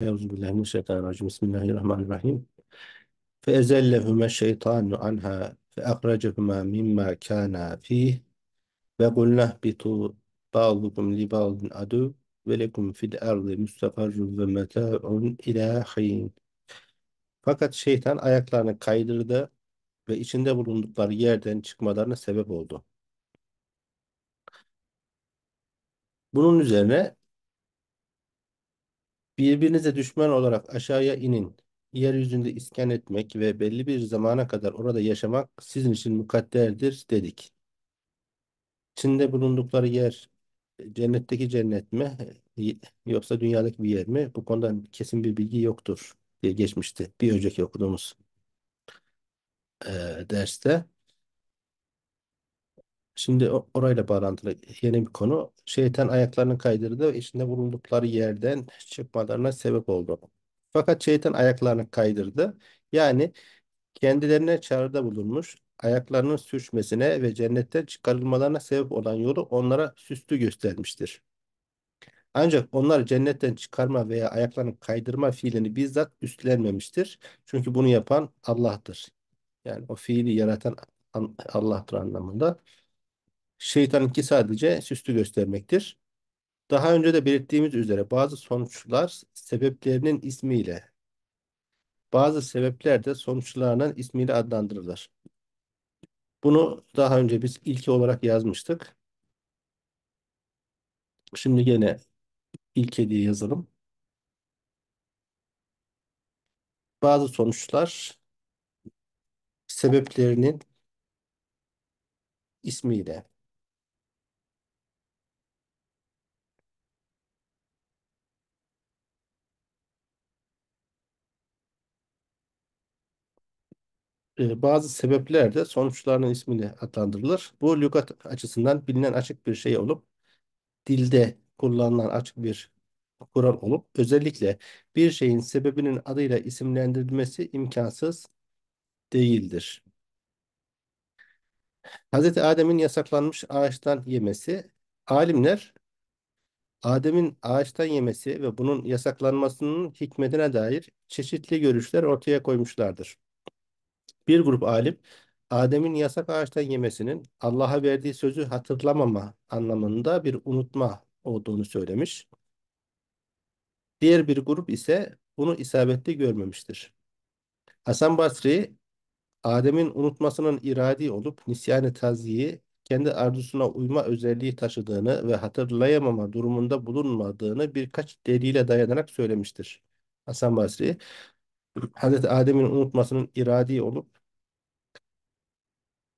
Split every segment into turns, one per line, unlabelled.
Euzubillahimineşşeytanirracim. Bismillahirrahmanirrahim. Feezellehüme şeytanu anha feakrecehüme mimma kana fih ve kulnah bitu ba'dukum li ba'din adu ve lekum fil ardı müstakarrun ve meta'un ila Fakat şeytan ayaklarını kaydırdı ve içinde bulundukları yerden çıkmalarına sebep oldu. Bunun üzerine Birbirinize düşman olarak aşağıya inin. Yeryüzünde iskan etmek ve belli bir zamana kadar orada yaşamak sizin için mukadderdir dedik. Çin'de bulundukları yer e, cennetteki cennet mi e, yoksa dünyadaki bir yer mi? Bu konuda kesin bir bilgi yoktur diye geçmişti bir önceki okuduğumuz e, derste. Şimdi orayla bağlantılı yeni bir konu. Şeytan ayaklarını kaydırdı ve içinde bulundukları yerden çıkmalarına sebep oldu. Fakat şeytan ayaklarını kaydırdı. Yani kendilerine çağrıda bulunmuş, ayaklarının sürçmesine ve cennetten çıkarılmalarına sebep olan yolu onlara süslü göstermiştir. Ancak onlar cennetten çıkarma veya ayaklarını kaydırma fiilini bizzat üstlenmemiştir. Çünkü bunu yapan Allah'tır. Yani o fiili yaratan Allah'tır anlamında. Şeytanınki sadece süslü göstermektir. Daha önce de belirttiğimiz üzere bazı sonuçlar sebeplerinin ismiyle, bazı sebepler de sonuçlarının ismiyle adlandırılır. Bunu daha önce biz ilki olarak yazmıştık. Şimdi yine ilke diye yazalım. Bazı sonuçlar sebeplerinin ismiyle E, bazı sebepler de sonuçlarının ismini adlandırılır. Bu lügat açısından bilinen açık bir şey olup dilde kullanılan açık bir kural olup özellikle bir şeyin sebebinin adıyla isimlendirilmesi imkansız değildir. Hz. Adem'in yasaklanmış ağaçtan yemesi, alimler Adem'in ağaçtan yemesi ve bunun yasaklanmasının hikmetine dair çeşitli görüşler ortaya koymuşlardır. Bir grup alim Adem'in yasak ağaçtan yemesinin Allah'a verdiği sözü hatırlamama anlamında bir unutma olduğunu söylemiş. Diğer bir grup ise bunu isabetli görmemiştir. Hasan Basri, Adem'in unutmasının iradi olup nisyan-ı taziyi kendi arzusuna uyma özelliği taşıdığını ve hatırlayamama durumunda bulunmadığını birkaç delile dayanarak söylemiştir. Hasan Basri, Hz. Adem'in unutmasının iradi olup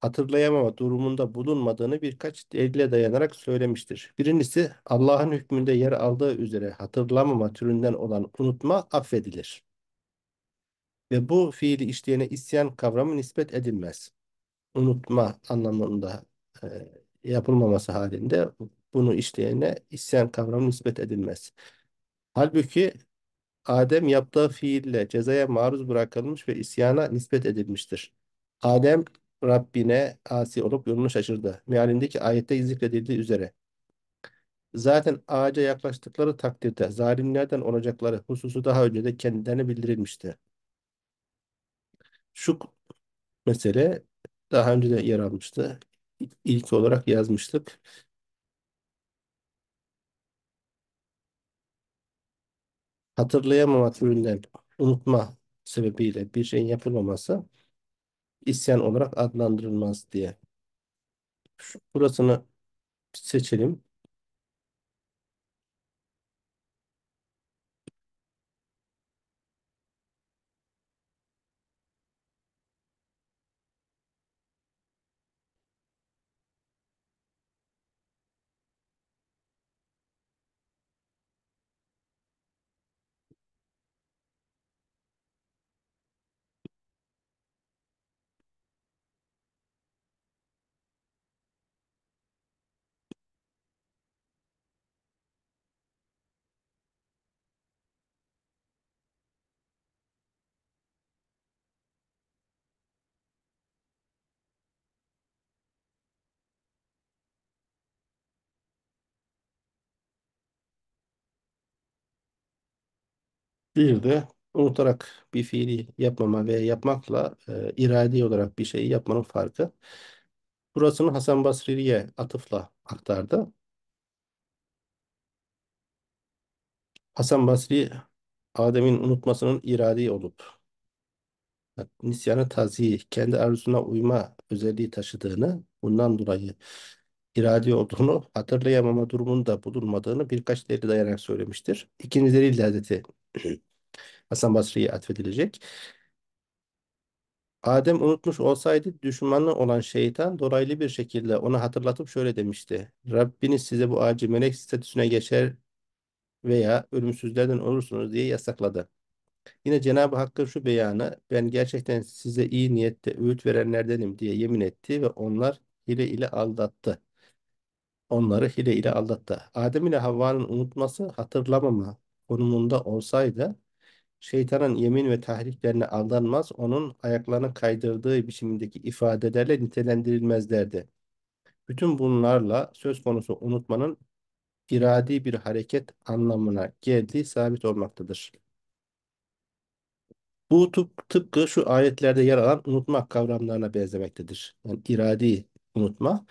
hatırlayamama durumunda bulunmadığını birkaç delile dayanarak söylemiştir. Birincisi Allah'ın hükmünde yer aldığı üzere hatırlamama türünden olan unutma affedilir. Ve bu fiili işleyene isyan kavramı nispet edilmez. Unutma anlamında e, yapılmaması halinde bunu işleyene isyan kavramı nispet edilmez. Halbuki Adem yaptığı fiille cezaya maruz bırakılmış ve isyana nispet edilmiştir. Adem Rabbine asi olup yolunu şaşırdı. Mealindeki ayette zikredildiği üzere. Zaten ağaca yaklaştıkları takdirde zalimlerden olacakları hususu daha önce de kendilerine bildirilmişti. Şu mesele daha önce de yer almıştı. İlk olarak yazmıştık. Hatırlayamamak üründen unutma sebebiyle bir şeyin yapılmaması isyan olarak adlandırılmaz diye. Şu, burasını seçelim. Bir de unutarak bir fiili yapmama veya yapmakla e, iradi olarak bir şeyi yapmanın farkı. Burasını Hasan Basri'ye atıfla aktardı. Hasan Basri Adem'in unutmasının iradi olup nisyanı tazi, kendi arzusuna uyma özelliği taşıdığını bundan dolayı iradi olduğunu hatırlayamama durumunda bulunmadığını birkaç delil dayanarak söylemiştir. İkinci delil de Hazreti Hasan Basri'ye atfedilecek. Adem unutmuş olsaydı düşmanı olan şeytan dolaylı bir şekilde onu hatırlatıp şöyle demişti. Rabbiniz size bu ağacı melek statüsüne geçer veya ölümsüzlerden olursunuz diye yasakladı. Yine Cenab-ı Hakk'ın şu beyanı ben gerçekten size iyi niyette öğüt verenlerdenim diye yemin etti ve onlar ile ile aldattı onları hile ile aldattı. Adem ile Havva'nın unutması, hatırlamama konumunda olsaydı şeytanın yemin ve tahriklerine aldanmaz, onun ayaklarını kaydırdığı biçimindeki ifadelerle nitelendirilmezlerdi. Bütün bunlarla söz konusu unutmanın iradi bir hareket anlamına geldiği sabit olmaktadır. Bu tıpkı şu ayetlerde yer alan unutmak kavramlarına benzemektedir. Yani iradi unutma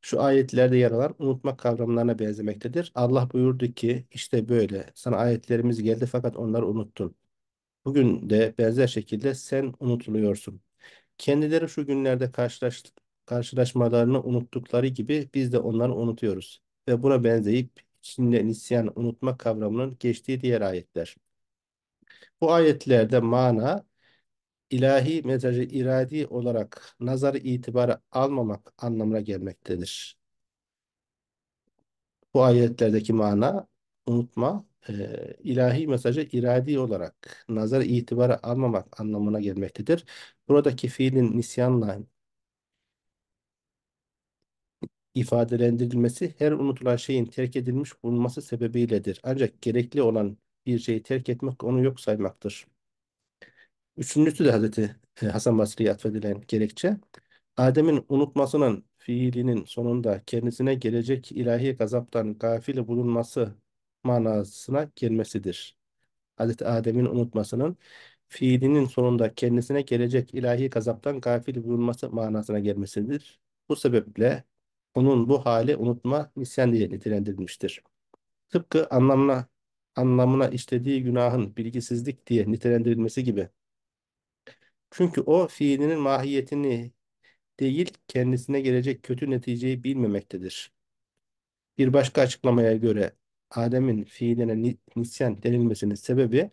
şu ayetlerde yer alan unutmak kavramlarına benzemektedir. Allah buyurdu ki işte böyle sana ayetlerimiz geldi fakat onları unuttun. Bugün de benzer şekilde sen unutuluyorsun. Kendileri şu günlerde karşılaş, karşılaşmalarını unuttukları gibi biz de onları unutuyoruz. Ve buna benzeyip içinde nisyan unutma kavramının geçtiği diğer ayetler. Bu ayetlerde mana ilahi mesajı iradi olarak nazar itibara almamak anlamına gelmektedir. Bu ayetlerdeki mana unutma e, ilahi mesajı iradi olarak nazar itibara almamak anlamına gelmektedir. Buradaki fiilin nisyanla ifadelendirilmesi her unutulan şeyin terk edilmiş bulunması sebebiyledir. Ancak gerekli olan bir şeyi terk etmek onu yok saymaktır. Üçüncüsü de Hazreti e, Hasan Basri'ye atfedilen gerekçe. Adem'in unutmasının fiilinin sonunda kendisine gelecek ilahi gazaptan gafil bulunması manasına gelmesidir. Hazreti Adem'in unutmasının fiilinin sonunda kendisine gelecek ilahi gazaptan gafil bulunması manasına gelmesidir. Bu sebeple onun bu hali unutma nisyan diye nitelendirilmiştir. Tıpkı anlamına anlamına işlediği günahın bilgisizlik diye nitelendirilmesi gibi çünkü o fiilinin mahiyetini değil kendisine gelecek kötü neticeyi bilmemektedir. Bir başka açıklamaya göre Adem'in fiiline nisyan denilmesinin sebebi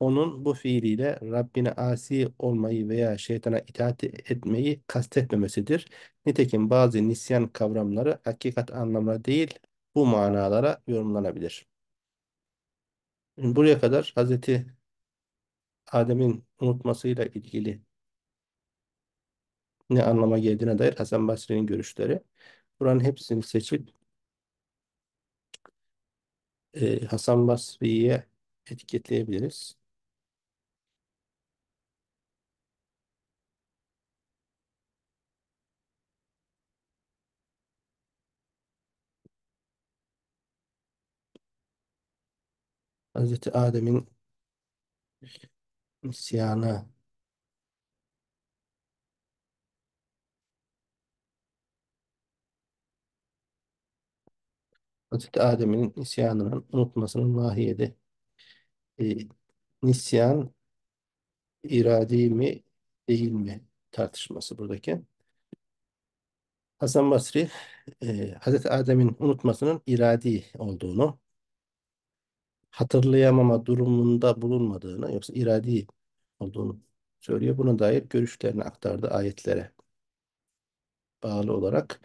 onun bu fiiliyle Rabbine asi olmayı veya şeytana itaat etmeyi kastetmemesidir. Nitekim bazı nisyan kavramları hakikat anlamına değil bu manalara yorumlanabilir. Buraya kadar Hazreti Adem'in unutmasıyla ilgili ne anlama geldiğine dair Hasan Basri'nin görüşleri. Buranın hepsini seçip e, Hasan Basri'ye etiketleyebiliriz. Hazreti Adem'in isyanı Hazreti Adem'in isyanının unutmasının mahiyeti. E, nisyan iradi mi değil mi tartışması buradaki. Hasan Basri e, Hazreti Adem'in unutmasının iradi olduğunu hatırlayamama durumunda bulunmadığını yoksa iradi olduğunu söylüyor. Buna dair görüşlerini aktardı ayetlere bağlı olarak.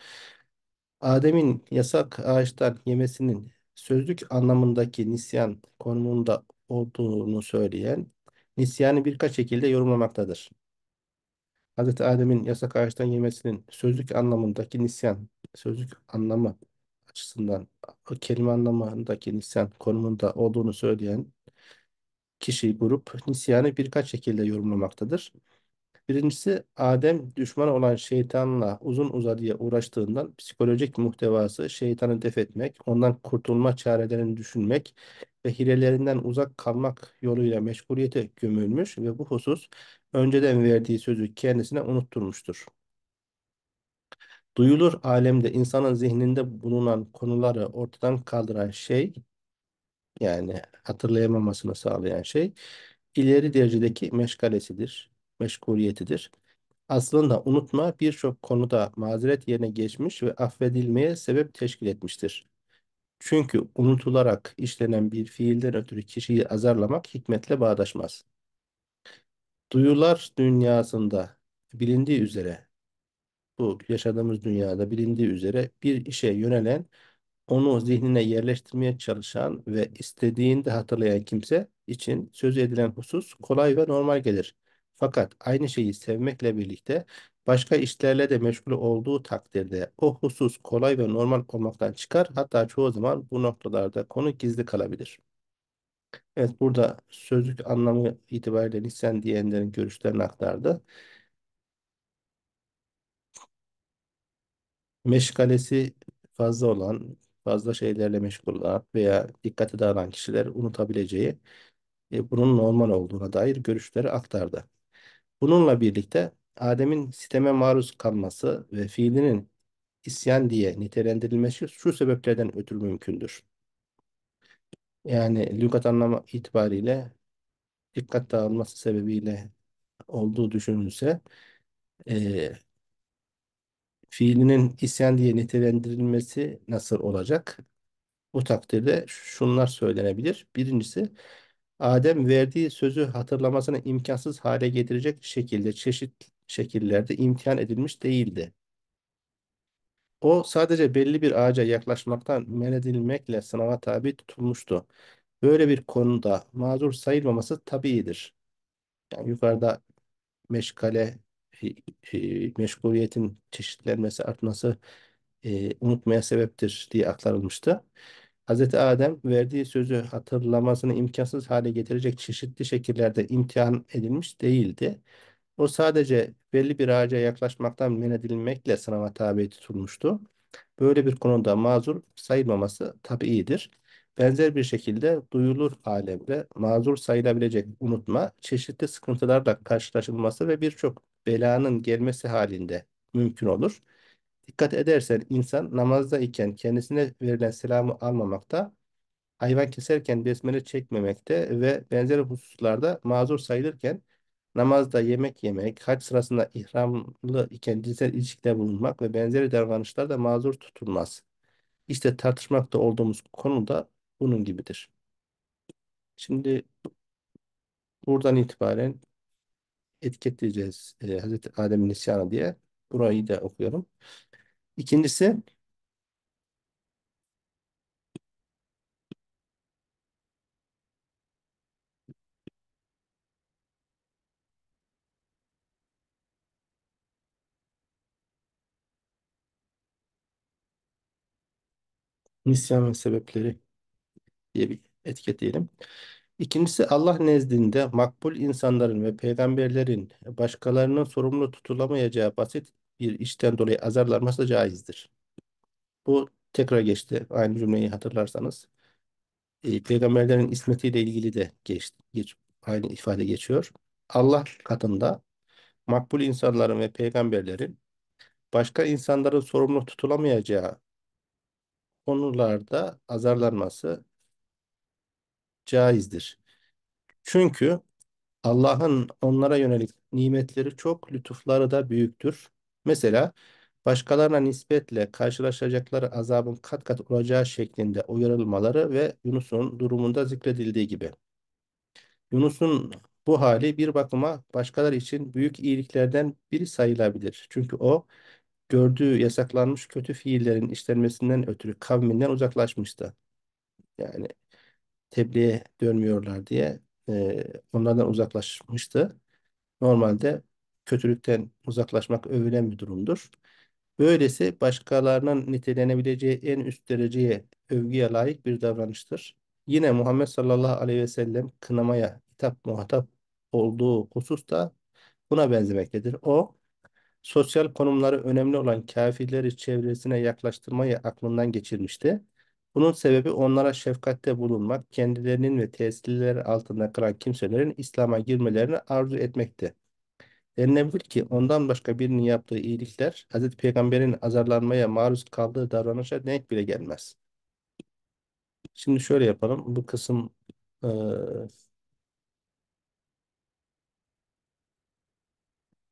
Adem'in yasak ağaçtan yemesinin sözlük anlamındaki nisyan konumunda olduğunu söyleyen nisyanı birkaç şekilde yorumlamaktadır. Hz. Adem'in yasak ağaçtan yemesinin sözlük anlamındaki nisyan, sözlük anlamı açısından kelime anlamındaki nisyan konumunda olduğunu söyleyen kişi, grup nisyanı birkaç şekilde yorumlamaktadır. Birincisi Adem düşman olan şeytanla uzun uzadıya uğraştığından psikolojik muhtevası şeytanı def etmek, ondan kurtulma çarelerini düşünmek ve hilelerinden uzak kalmak yoluyla meşguliyete gömülmüş ve bu husus önceden verdiği sözü kendisine unutturmuştur. Duyulur alemde insanın zihninde bulunan konuları ortadan kaldıran şey yani hatırlayamamasını sağlayan şey ileri derecedeki meşgalesidir, meşguliyetidir. Aslında unutma birçok konuda mazeret yerine geçmiş ve affedilmeye sebep teşkil etmiştir. Çünkü unutularak işlenen bir fiilden ötürü kişiyi azarlamak hikmetle bağdaşmaz. Duyular dünyasında bilindiği üzere, bu yaşadığımız dünyada bilindiği üzere bir işe yönelen onu zihnine yerleştirmeye çalışan ve istediğinde hatırlayan kimse için söz edilen husus kolay ve normal gelir. Fakat aynı şeyi sevmekle birlikte başka işlerle de meşgul olduğu takdirde o husus kolay ve normal olmaktan çıkar. Hatta çoğu zaman bu noktalarda konu gizli kalabilir. Evet burada sözlük anlamı itibariyle Nisan diyenlerin görüşlerini aktardı. Meşgalesi fazla olan fazla şeylerle meşgul olan veya dikkati dağılan kişiler unutabileceği e, bunun normal olduğuna dair görüşleri aktardı. Bununla birlikte Adem'in sisteme maruz kalması ve fiilinin isyan diye nitelendirilmesi şu sebeplerden ötürü mümkündür. Yani lügat anlamı itibariyle dikkat dağılması sebebiyle olduğu düşünülse e, fiilinin isyan diye nitelendirilmesi nasıl olacak? Bu takdirde şunlar söylenebilir. Birincisi, Adem verdiği sözü hatırlamasını imkansız hale getirecek şekilde çeşitli şekillerde imtihan edilmiş değildi. O sadece belli bir ağaca yaklaşmaktan men edilmekle sınava tabi tutulmuştu. Böyle bir konuda mazur sayılmaması tabiidir. Yani yukarıda meşkale ee, e, meşguliyetin çeşitlenmesi, artması e, unutmaya sebeptir diye aktarılmıştı. Hz. Adem verdiği sözü hatırlamasını imkansız hale getirecek çeşitli şekillerde imtihan edilmiş değildi. O sadece belli bir ağaca yaklaşmaktan men edilmekle sınava tabi tutulmuştu. Böyle bir konuda mazur sayılmaması tabi iyidir. Benzer bir şekilde duyulur alemde mazur sayılabilecek unutma, çeşitli sıkıntılarla karşılaşılması ve birçok belanın gelmesi halinde mümkün olur. Dikkat edersen insan namazda iken kendisine verilen selamı almamakta, hayvan keserken besmele çekmemekte ve benzeri hususlarda mazur sayılırken namazda yemek yemek, hac sırasında ihramlı iken cinsel ilişkide bulunmak ve benzeri da mazur tutulmaz. İşte tartışmakta olduğumuz konu da bunun gibidir. Şimdi buradan itibaren etiketleyeceğiz e, Hazreti Adem'in isyanı diye. Burayı da okuyorum. İkincisi Nisyan ve sebepleri diye bir etiketleyelim. İkincisi Allah nezdinde makbul insanların ve peygamberlerin başkalarının sorumlu tutulamayacağı basit bir işten dolayı azarlanması da caizdir. Bu tekrar geçti aynı cümleyi hatırlarsanız. E, peygamberlerin ismetiyle ilgili de geç, geç, aynı ifade geçiyor. Allah katında makbul insanların ve peygamberlerin başka insanların sorumlu tutulamayacağı konularda azarlanması caizdir. Çünkü Allah'ın onlara yönelik nimetleri çok, lütufları da büyüktür. Mesela başkalarına nispetle karşılaşacakları azabın kat kat olacağı şeklinde uyarılmaları ve Yunus'un durumunda zikredildiği gibi. Yunus'un bu hali bir bakıma başkaları için büyük iyiliklerden biri sayılabilir. Çünkü o gördüğü yasaklanmış kötü fiillerin işlenmesinden ötürü kavminden uzaklaşmıştı. Yani tebliğe dönmüyorlar diye e, onlardan uzaklaşmıştı. Normalde kötülükten uzaklaşmak övülen bir durumdur. Böylesi başkalarının nitelenebileceği en üst dereceye övgüye layık bir davranıştır. Yine Muhammed sallallahu aleyhi ve sellem kınamaya hitap muhatap olduğu husus da buna benzemektedir. O sosyal konumları önemli olan kafirleri çevresine yaklaştırmayı aklından geçirmişti. Bunun sebebi onlara şefkatte bulunmak, kendilerinin ve tesirleri altında kalan kimselerin İslam'a girmelerini arzu etmekti. Denilebilir ki ondan başka birinin yaptığı iyilikler Hz. Peygamber'in azarlanmaya maruz kaldığı davranışa denk bile gelmez. Şimdi şöyle yapalım. Bu kısım e,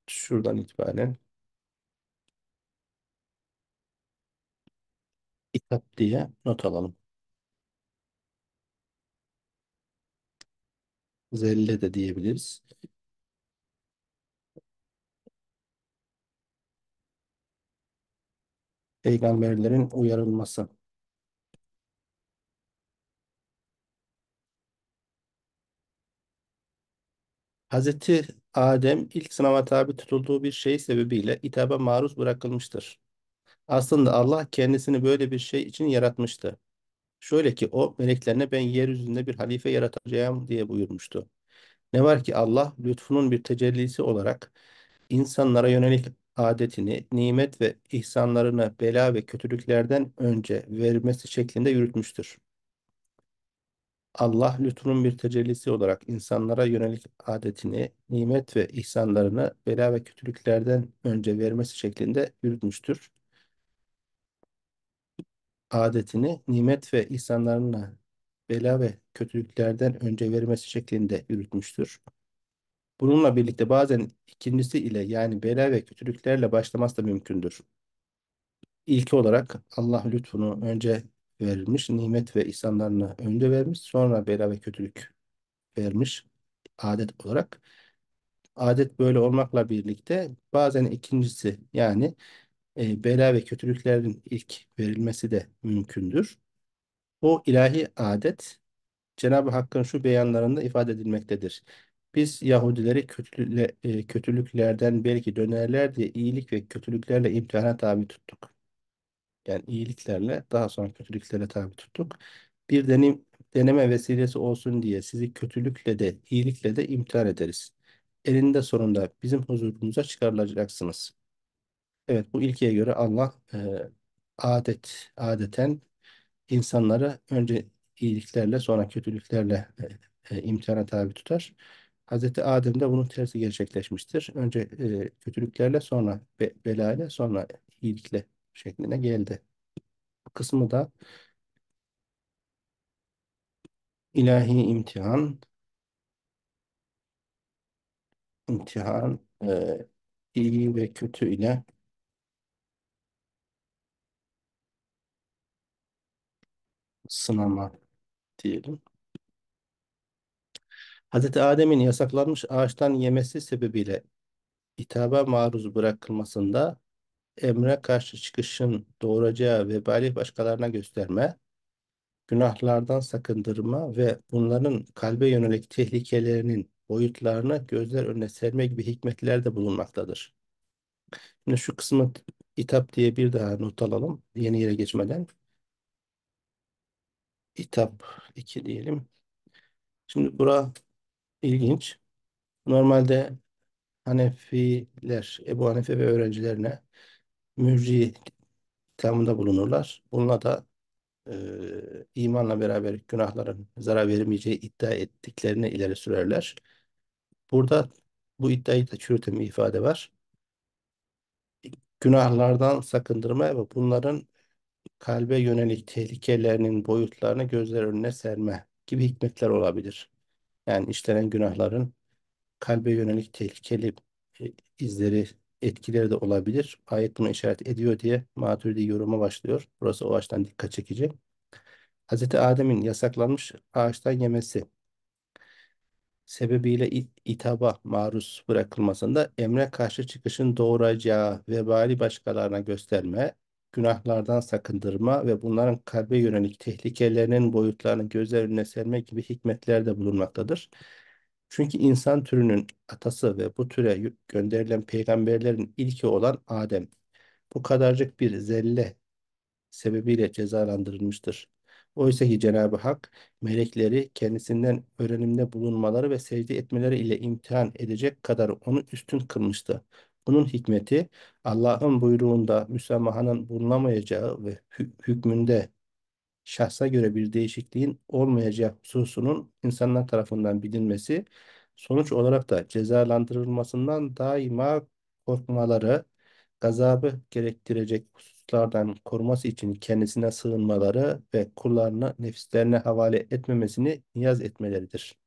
şuradan itibaren kitap diye not alalım. Zelle de diyebiliriz. Peygamberlerin uyarılması. Hazreti Adem ilk sınava tabi tutulduğu bir şey sebebiyle itaba maruz bırakılmıştır. Aslında Allah kendisini böyle bir şey için yaratmıştı. Şöyle ki o meleklerine ben yeryüzünde bir halife yaratacağım diye buyurmuştu. Ne var ki Allah lütfunun bir tecellisi olarak insanlara yönelik adetini, nimet ve ihsanlarını bela ve kötülüklerden önce vermesi şeklinde yürütmüştür. Allah lütfunun bir tecellisi olarak insanlara yönelik adetini, nimet ve ihsanlarını bela ve kötülüklerden önce vermesi şeklinde yürütmüştür adetini nimet ve ihsanlarına bela ve kötülüklerden önce vermesi şeklinde yürütmüştür. Bununla birlikte bazen ikincisi ile yani bela ve kötülüklerle başlaması da mümkündür. İlki olarak Allah lütfunu önce verilmiş, nimet ve ihsanlarını önde vermiş, sonra bela ve kötülük vermiş adet olarak. Adet böyle olmakla birlikte bazen ikincisi yani e, bela ve kötülüklerin ilk verilmesi de mümkündür. O ilahi adet Cenab-ı Hakk'ın şu beyanlarında ifade edilmektedir. Biz Yahudileri kötülükle, e, kötülüklerden belki dönerler diye iyilik ve kötülüklerle imtihana tabi tuttuk. Yani iyiliklerle daha sonra kötülüklere tabi tuttuk. Bir denim, deneme vesilesi olsun diye sizi kötülükle de iyilikle de imtihan ederiz. Elinde sonunda bizim huzurumuza çıkarılacaksınız. Evet bu ilkeye göre Allah e, adet adeten insanları önce iyiliklerle sonra kötülüklerle e, e, imtihana tabi tutar. Hazreti Adem de bunun tersi gerçekleşmiştir. Önce e, kötülüklerle sonra be, belayla sonra iyilikle şekline geldi. Bu kısmı da ilahi imtihan imtihan e, iyi ve kötü ile sınama diyelim. Hazreti Adem'in yasaklanmış ağaçtan yemesi sebebiyle hitaba maruz bırakılmasında emre karşı çıkışın doğuracağı vebali başkalarına gösterme, günahlardan sakındırma ve bunların kalbe yönelik tehlikelerinin boyutlarını gözler önüne serme gibi hikmetler de bulunmaktadır. Şimdi şu kısmı itap diye bir daha not alalım yeni yere geçmeden kitap 2 diyelim. Şimdi bura ilginç. Normalde Hanefiler, Ebu Hanefe ve öğrencilerine mürci ithamında bulunurlar. Bununla da e, imanla beraber günahların zarar vermeyeceği iddia ettiklerini ileri sürerler. Burada bu iddiayı da çürüten ifade var. Günahlardan sakındırma ve bunların kalbe yönelik tehlikelerinin boyutlarını gözler önüne serme gibi hikmetler olabilir. Yani işlenen günahların kalbe yönelik tehlikeli e, izleri, etkileri de olabilir. Ayet buna işaret ediyor diye Maturidi yoruma başlıyor. Burası o açıdan dikkat çekici. Hz. Adem'in yasaklanmış ağaçtan yemesi sebebiyle itaba maruz bırakılmasında emre karşı çıkışın doğuracağı vebali başkalarına gösterme günahlardan sakındırma ve bunların kalbe yönelik tehlikelerinin boyutlarını gözler önüne serme gibi hikmetler de bulunmaktadır. Çünkü insan türünün atası ve bu türe gönderilen peygamberlerin ilki olan Adem, bu kadarcık bir zelle sebebiyle cezalandırılmıştır. Oysa ki Cenab-ı Hak melekleri kendisinden öğrenimde bulunmaları ve secde etmeleri ile imtihan edecek kadar onu üstün kılmıştı. Bunun hikmeti Allah'ın buyruğunda müsamahanın bulunamayacağı ve hükmünde şahsa göre bir değişikliğin olmayacağı hususunun insanlar tarafından bilinmesi, sonuç olarak da cezalandırılmasından daima korkmaları, gazabı gerektirecek hususlardan koruması için kendisine sığınmaları ve kullarını nefislerine havale etmemesini niyaz etmeleridir.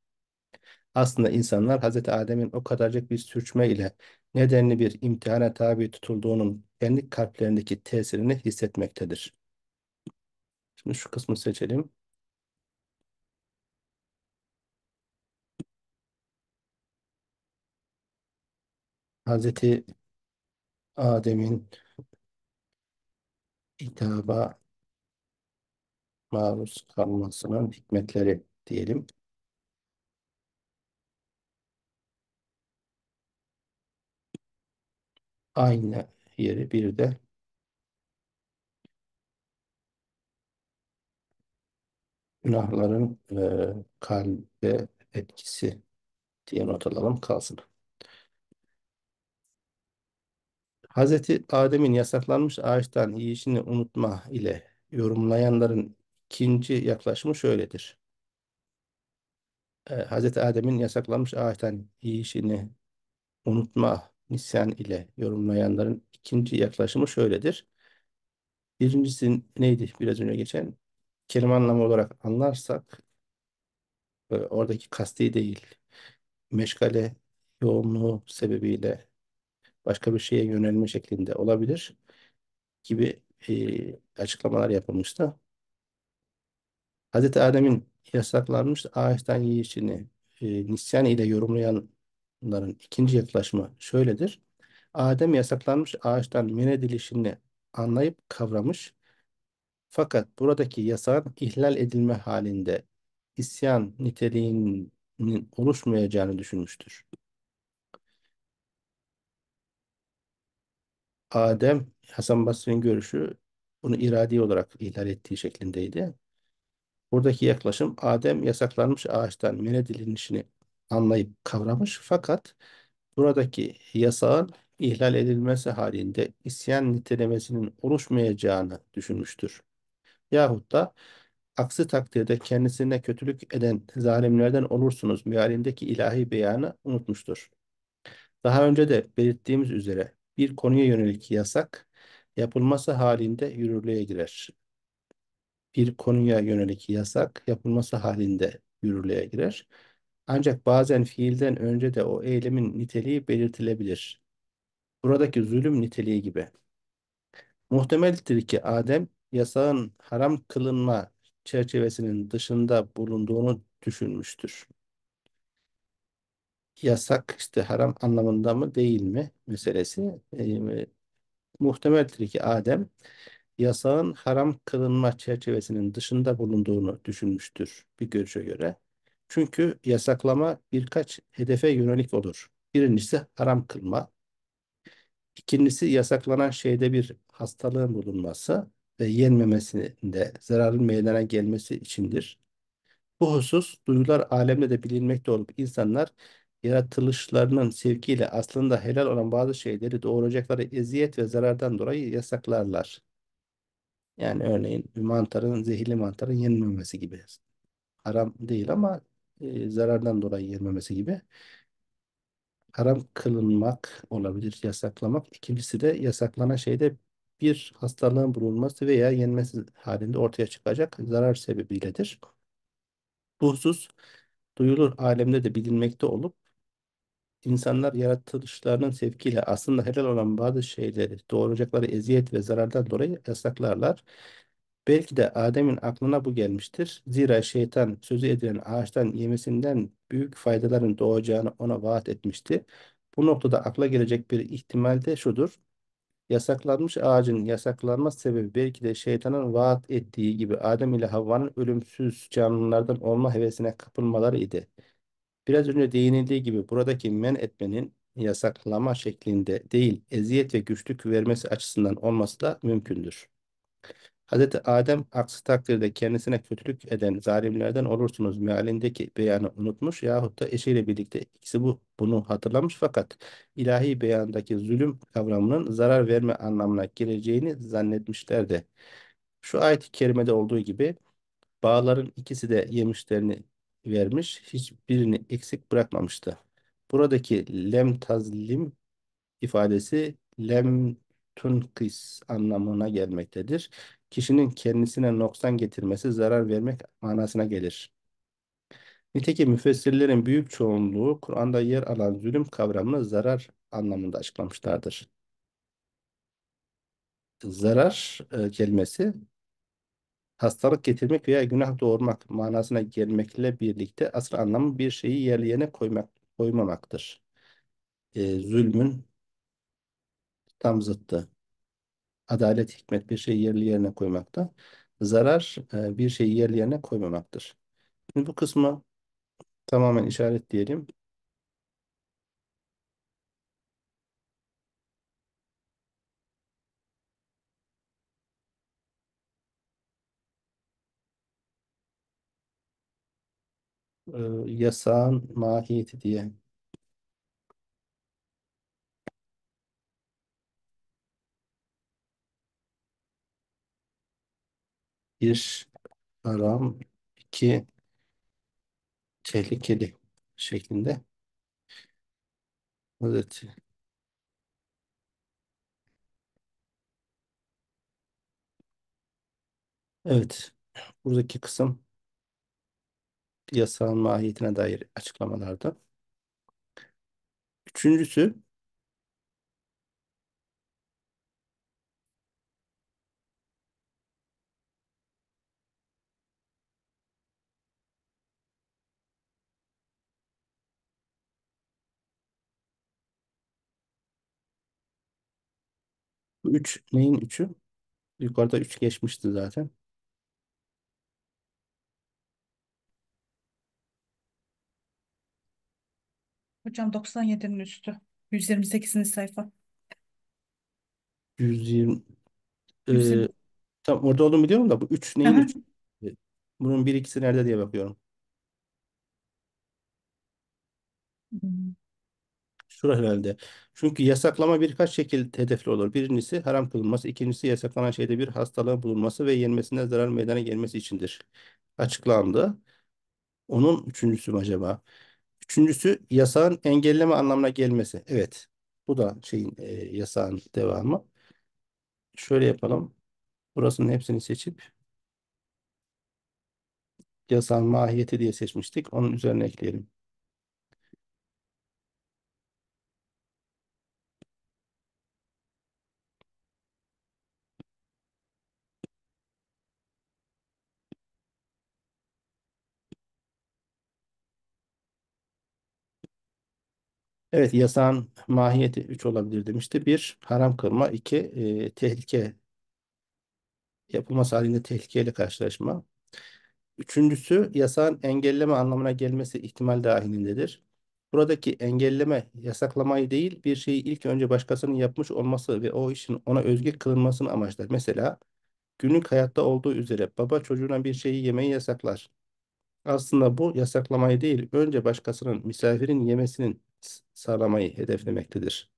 Aslında insanlar Hazreti Adem'in o kadarcık bir sürçme ile nedenli bir imtihana tabi tutulduğunun kendi kalplerindeki tesirini hissetmektedir. Şimdi şu kısmı seçelim. Hazreti Adem'in itaba maruz kalmasının hikmetleri diyelim. aynı yeri bir de günahların e, kalbe etkisi diye not alalım kalsın. Hazreti Adem'in yasaklanmış ağaçtan yiyişini unutma ile yorumlayanların ikinci yaklaşımı şöyledir. Ee, Hazreti Adem'in yasaklanmış ağaçtan yiyişini unutma Nisyan ile yorumlayanların ikinci yaklaşımı şöyledir. Birincisi neydi biraz önce geçen? Kelime anlamı olarak anlarsak e, oradaki kasti değil, meşgale yoğunluğu sebebiyle başka bir şeye yönelme şeklinde olabilir gibi e, açıklamalar yapılmıştı. Hazreti Adem'in yasaklanmış ağaçtan yiyişini e, nisyan ile yorumlayan bunların ikinci yaklaşımı şöyledir. Adem yasaklanmış ağaçtan men edilişini anlayıp kavramış. Fakat buradaki yasağın ihlal edilme halinde isyan niteliğinin oluşmayacağını düşünmüştür. Adem, Hasan Basri'nin görüşü bunu iradi olarak ihlal ettiği şeklindeydi. Buradaki yaklaşım Adem yasaklanmış ağaçtan men edilişini anlayıp kavramış fakat buradaki yasağın ihlal edilmesi halinde isyan nitelemesinin oluşmayacağını düşünmüştür. Yahut da aksi takdirde kendisine kötülük eden zalimlerden olursunuz mealindeki ilahi beyanı unutmuştur. Daha önce de belirttiğimiz üzere bir konuya yönelik yasak yapılması halinde yürürlüğe girer. Bir konuya yönelik yasak yapılması halinde yürürlüğe girer. Ancak bazen fiilden önce de o eylemin niteliği belirtilebilir. Buradaki zulüm niteliği gibi. Muhtemeldir ki Adem yasağın haram kılınma çerçevesinin dışında bulunduğunu düşünmüştür. Yasak işte haram anlamında mı değil mi meselesi. E, muhtemeldir ki Adem yasağın haram kılınma çerçevesinin dışında bulunduğunu düşünmüştür bir görüşe göre. Çünkü yasaklama birkaç hedefe yönelik olur. Birincisi haram kılma. İkincisi yasaklanan şeyde bir hastalığın bulunması ve yenmemesinde zararın meydana gelmesi içindir. Bu husus duyular alemde de bilinmekte olup insanlar yaratılışlarının sevgiyle aslında helal olan bazı şeyleri doğuracakları eziyet ve zarardan dolayı yasaklarlar. Yani örneğin mantarın, zehirli mantarın yenmemesi gibi. Haram değil ama e, zarardan dolayı yenmemesi gibi. Haram kılınmak olabilir, yasaklamak. İkincisi de yasaklanan şeyde bir hastalığın bulunması veya yenmesi halinde ortaya çıkacak zarar sebebiyledir. Bu husus duyulur alemde de bilinmekte olup insanlar yaratılışlarının sevkiyle aslında helal olan bazı şeyleri doğuracakları eziyet ve zarardan dolayı yasaklarlar. Belki de Adem'in aklına bu gelmiştir. Zira şeytan sözü edilen ağaçtan yemesinden büyük faydaların doğacağını ona vaat etmişti. Bu noktada akla gelecek bir ihtimal de şudur. Yasaklanmış ağacın yasaklanma sebebi belki de şeytanın vaat ettiği gibi Adem ile Havva'nın ölümsüz canlılardan olma hevesine kapılmaları idi. Biraz önce değinildiği gibi buradaki men etmenin yasaklama şeklinde değil, eziyet ve güçlük vermesi açısından olması da mümkündür. Hazreti Adem aksi takdirde kendisine kötülük eden zalimlerden olursunuz mealindeki beyanı unutmuş yahut da eşiyle birlikte ikisi bu, bunu hatırlamış fakat ilahi beyandaki zulüm kavramının zarar verme anlamına geleceğini zannetmişlerdi. Şu ayet-i kerimede olduğu gibi bağların ikisi de yemişlerini vermiş, hiçbirini eksik bırakmamıştı. Buradaki lem tazlim ifadesi lem tunkis anlamına gelmektedir kişinin kendisine noksan getirmesi, zarar vermek manasına gelir. Nitekim müfessirlerin büyük çoğunluğu Kur'an'da yer alan zulüm kavramını zarar anlamında açıklamışlardır. Zarar e, kelimesi hastalık getirmek veya günah doğurmak manasına gelmekle birlikte asıl anlamı bir şeyi yerli yerine koymak, koymamaktır. E, zulmün tam zıttı adalet, hikmet bir şeyi yerli yerine koymakta. Zarar e, bir şeyi yerli yerine koymamaktır. Şimdi bu kısmı tamamen işaretleyelim. E, yasağın mahiyeti diye bir aram iki tehlikeli şeklinde. Evet. Evet. Buradaki kısım yasağın mahiyetine dair açıklamalarda. Üçüncüsü Bu 3 neyin 3'ü? Yukarıda 3 geçmişti zaten.
Hocam 97'nin üstü. 128. sayfa.
120. Ee, tam orada olduğunu biliyorum da bu 3 neyin Aha. 3? Bunun bir ikisi nerede diye bakıyorum. Hmm. Şura herhalde. Çünkü yasaklama birkaç şekilde hedefli olur. Birincisi haram kılınması, ikincisi yasaklanan şeyde bir hastalığın bulunması ve yenmesine zarar meydana gelmesi içindir. Açıklandı. Onun üçüncüsü mü acaba? Üçüncüsü yasağın engelleme anlamına gelmesi. Evet. Bu da şeyin e, yasağın devamı. Şöyle yapalım. Burasının hepsini seçip yasağın mahiyeti diye seçmiştik. Onun üzerine ekleyelim. Evet yasağın mahiyeti 3 olabilir demişti. 1. Haram kılma. 2. E, tehlike yapılması halinde tehlikeyle karşılaşma. Üçüncüsü yasağın engelleme anlamına gelmesi ihtimal dahilindedir. Buradaki engelleme yasaklamayı değil bir şeyi ilk önce başkasının yapmış olması ve o işin ona özgü kılınmasını amaçlar. Mesela günlük hayatta olduğu üzere baba çocuğuna bir şeyi yemeyi yasaklar. Aslında bu yasaklamayı değil önce başkasının misafirin yemesinin sağlamayı hedeflemektedir.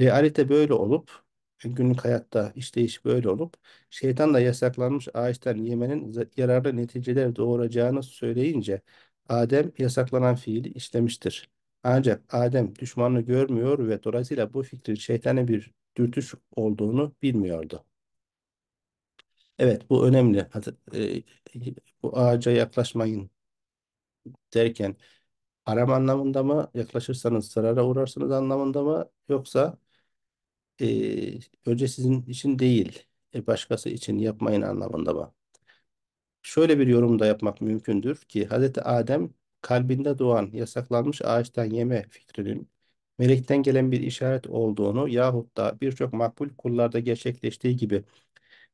Realite böyle olup, günlük hayatta işleyiş böyle olup, şeytan da yasaklanmış ağaçtan yemenin yararlı neticeler doğuracağını söyleyince, Adem yasaklanan fiili işlemiştir. Ancak Adem düşmanını görmüyor ve dolayısıyla bu fikrin şeytane bir dürtüş olduğunu bilmiyordu. Evet bu önemli. E, bu ağaca yaklaşmayın derken Param anlamında mı yaklaşırsanız zarara uğrarsınız anlamında mı yoksa e, önce sizin için değil e, başkası için yapmayın anlamında mı? Şöyle bir yorum da yapmak mümkündür ki Hazreti Adem kalbinde doğan yasaklanmış ağaçtan yeme fikrinin melekten gelen bir işaret olduğunu yahut da birçok makbul kullarda gerçekleştiği gibi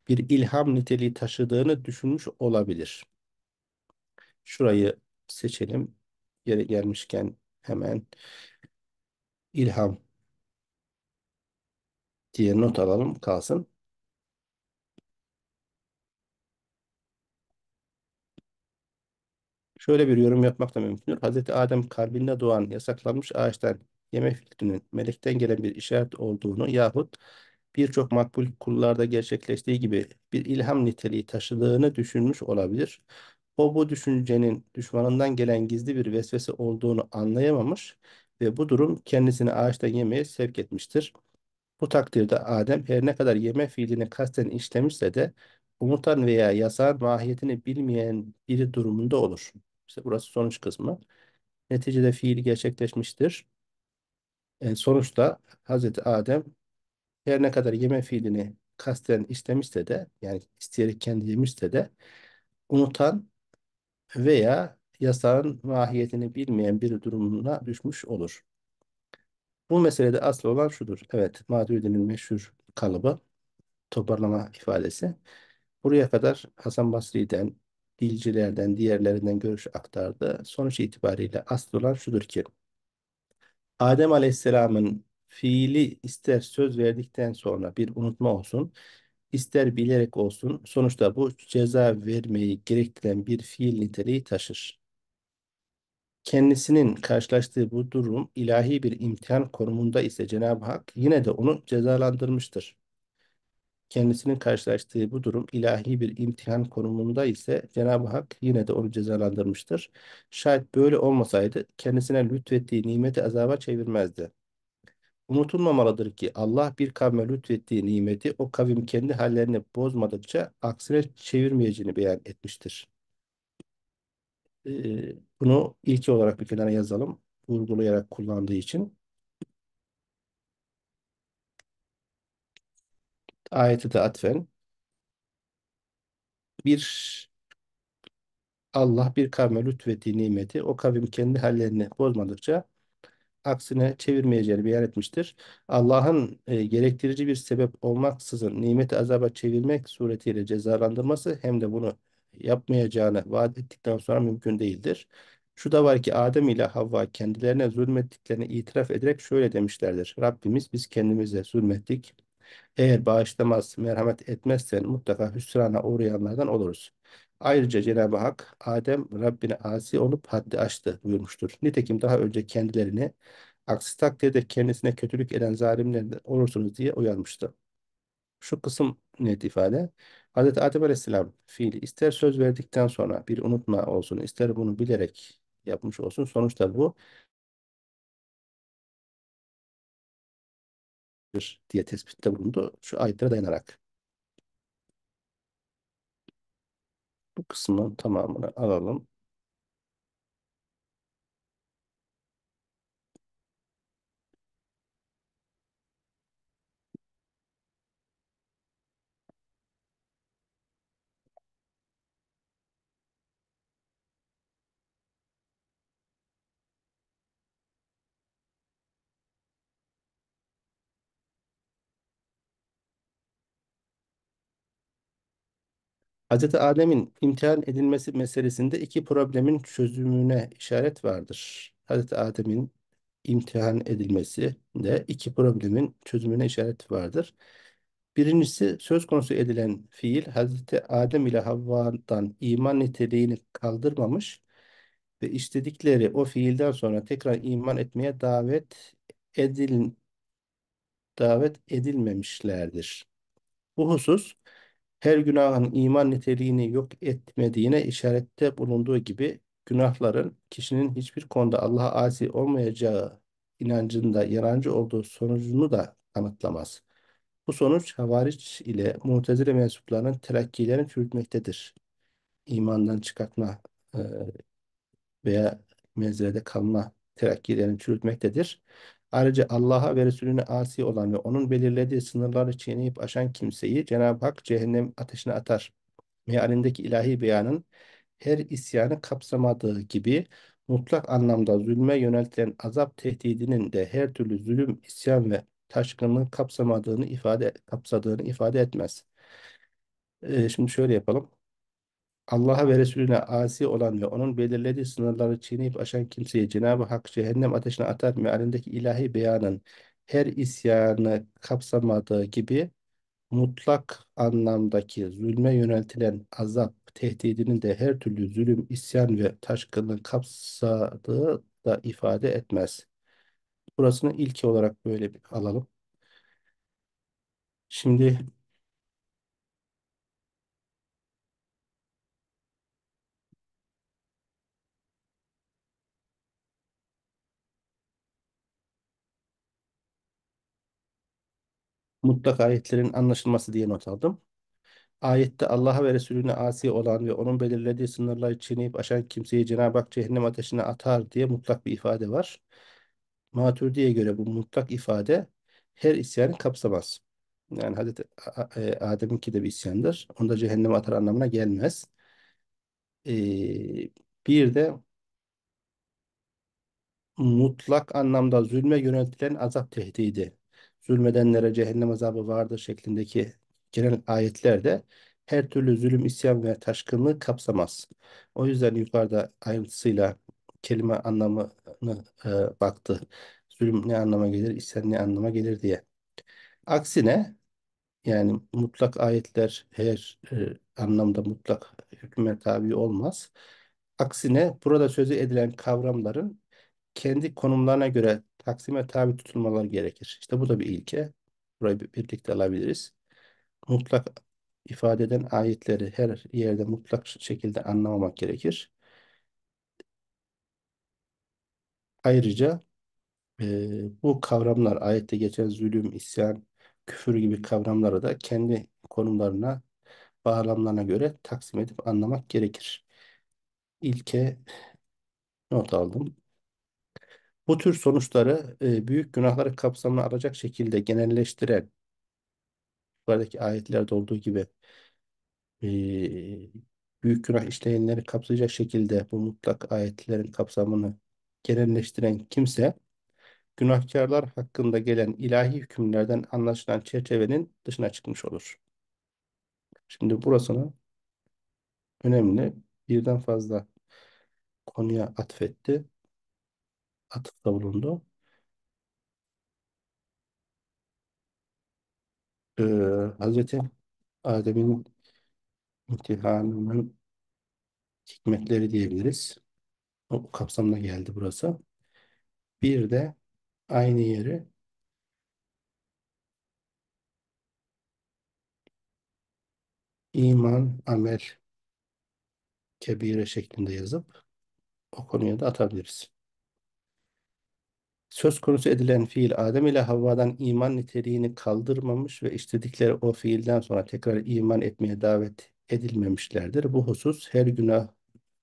bir ilham niteliği taşıdığını düşünmüş olabilir. Şurayı seçelim. Yeri gelmişken hemen ilham diye not alalım kalsın. Şöyle bir yorum yapmak da mümkündür. Hazreti Adem kalbinde doğan yasaklanmış ağaçtan yeme fikrinin melekten gelen bir işaret olduğunu yahut birçok makbul kullarda gerçekleştiği gibi bir ilham niteliği taşıdığını düşünmüş olabilir. O bu düşüncenin düşmanından gelen gizli bir vesvese olduğunu anlayamamış ve bu durum kendisini ağaçtan yemeye sevk etmiştir. Bu takdirde Adem her ne kadar yeme fiilini kasten işlemişse de umutan veya yasağın mahiyetini bilmeyen biri durumunda olur. İşte burası sonuç kısmı. Neticede fiil gerçekleşmiştir. E, sonuçta Hazreti Adem her ne kadar yeme fiilini kasten istemişse de yani isteyerek kendi yemişse de unutan veya yasağın mahiyetini bilmeyen bir durumuna düşmüş olur. Bu meselede asıl olan şudur. Evet, Maturidi'nin meşhur kalıbı, toparlama ifadesi. Buraya kadar Hasan Basri'den, dilcilerden, diğerlerinden görüş aktardı. Sonuç itibariyle asıl olan şudur ki, Adem Aleyhisselam'ın fiili ister söz verdikten sonra bir unutma olsun, ister bilerek olsun sonuçta bu ceza vermeyi gerektiren bir fiil niteliği taşır. Kendisinin karşılaştığı bu durum ilahi bir imtihan konumunda ise Cenab-ı Hak yine de onu cezalandırmıştır. Kendisinin karşılaştığı bu durum ilahi bir imtihan konumunda ise Cenab-ı Hak yine de onu cezalandırmıştır. Şayet böyle olmasaydı kendisine lütfettiği nimeti azaba çevirmezdi. Unutulmamalıdır ki Allah bir kavme lütfettiği nimeti o kavim kendi hallerini bozmadıkça aksine çevirmeyeceğini beyan etmiştir. Ee, bunu ilki olarak bir kenara yazalım. Vurgulayarak kullandığı için. Ayeti de atfen bir Allah bir kavme lütfettiği nimeti o kavim kendi hallerini bozmadıkça aksine çevirmeyeceğini beyan etmiştir. Allah'ın e, gerektirici bir sebep olmaksızın nimeti azaba çevirmek suretiyle cezalandırması hem de bunu yapmayacağını vaat ettikten sonra mümkün değildir. Şu da var ki Adem ile Havva kendilerine zulmettiklerini itiraf ederek şöyle demişlerdir. Rabbimiz biz kendimize zulmettik. Eğer bağışlamaz, merhamet etmezsen mutlaka hüsrana uğrayanlardan oluruz. Ayrıca Cenab-ı Hak Adem Rabbine asi olup haddi aştı buyurmuştur. Nitekim daha önce kendilerini aksi takdirde kendisine kötülük eden zalimler olursunuz diye uyarmıştı. Şu kısım net ifade. Hz. Adem Aleyhisselam fiili ister söz verdikten sonra bir unutma olsun, ister bunu bilerek yapmış olsun. Sonuçta bu
diye tespitte bulundu. Şu
ayetlere dayanarak. Bu kısmın tamamını alalım. Hazreti Adem'in imtihan edilmesi meselesinde iki problemin çözümüne işaret vardır. Hazreti Adem'in imtihan edilmesi de iki problemin çözümüne işaret vardır. Birincisi söz konusu edilen fiil Hazreti Adem ile Havva'dan iman niteliğini kaldırmamış ve istedikleri o fiilden sonra tekrar iman etmeye davet edil davet edilmemişlerdir. Bu husus her günahın iman niteliğini yok etmediğine işarette bulunduğu gibi günahların kişinin hiçbir konuda Allah'a asi olmayacağı inancında yarancı olduğu sonucunu da kanıtlamaz. Bu sonuç havariç ile mutezile mensuplarının terakkilerini çürütmektedir. İmandan çıkartma e, veya menzilede kalma terakkilerini çürütmektedir. Ayrıca Allah'a ve Resulüne asi olan ve onun belirlediği sınırları çiğneyip aşan kimseyi Cenab-ı Hak cehennem ateşine atar. Mealindeki ilahi beyanın her isyanı kapsamadığı gibi mutlak anlamda zulme yöneltilen azap tehdidinin de her türlü zulüm, isyan ve taşkınlığı kapsamadığını ifade kapsadığını ifade etmez. Ee, şimdi şöyle yapalım. Allah'a ve Resulüne asi olan ve onun belirlediği sınırları çiğneyip aşan kimseyi Cenab-ı Hak cehennem ateşine atar mealindeki ilahi beyanın her isyanı kapsamadığı gibi mutlak anlamdaki zulme yöneltilen azap tehdidinin de her türlü zulüm, isyan ve taşkınlığı kapsadığı da ifade etmez. Burasını ilki olarak böyle bir alalım. Şimdi mutlak ayetlerin anlaşılması diye not aldım. Ayette Allah'a ve Resulüne asi olan ve onun belirlediği sınırları çiğneyip aşan kimseyi Cenab-ı Hak cehennem ateşine atar diye mutlak bir ifade var. Maturidi'ye göre bu mutlak ifade her isyanı kapsamaz. Yani Hazreti e, Adem'inki de bir isyandır. Onda cehennem atar anlamına gelmez. Ee, bir de mutlak anlamda zulme yöneltilen azap tehdidi zulmedenlere cehennem azabı vardır şeklindeki genel ayetlerde her türlü zulüm, isyan ve taşkınlığı kapsamaz. O yüzden yukarıda ayrıntısıyla kelime anlamını e, baktı. Zulüm ne anlama gelir, isyan ne anlama gelir diye. Aksine yani mutlak ayetler her e, anlamda mutlak hükme tabi olmaz. Aksine burada sözü edilen kavramların kendi konumlarına göre taksime tabi tutulmalar gerekir. İşte bu da bir ilke. Burayı birlikte alabiliriz. Mutlak ifade eden ayetleri her yerde mutlak şekilde anlamamak gerekir. Ayrıca e, bu kavramlar ayette geçen zulüm, isyan, küfür gibi kavramları da kendi konumlarına, bağlamlarına göre taksim edip anlamak gerekir. İlke not aldım. Bu tür sonuçları e, büyük günahları kapsamına alacak şekilde genelleştiren buradaki ayetlerde olduğu gibi e, büyük günah işleyenleri kapsayacak şekilde bu mutlak ayetlerin kapsamını genelleştiren kimse günahkarlar hakkında gelen ilahi hükümlerden anlaşılan çerçevenin dışına çıkmış olur. Şimdi burasını önemli birden fazla konuya atfetti atıfta bulundu. Ee, Hazreti Adem'in imtihanının hikmetleri diyebiliriz. O kapsamda geldi burası. Bir de aynı yeri iman, amel, kebire şeklinde yazıp o konuya da atabiliriz. Söz konusu edilen fiil Adem ile Havva'dan iman niteliğini kaldırmamış ve işledikleri o fiilden sonra tekrar iman etmeye davet edilmemişlerdir. Bu husus her günah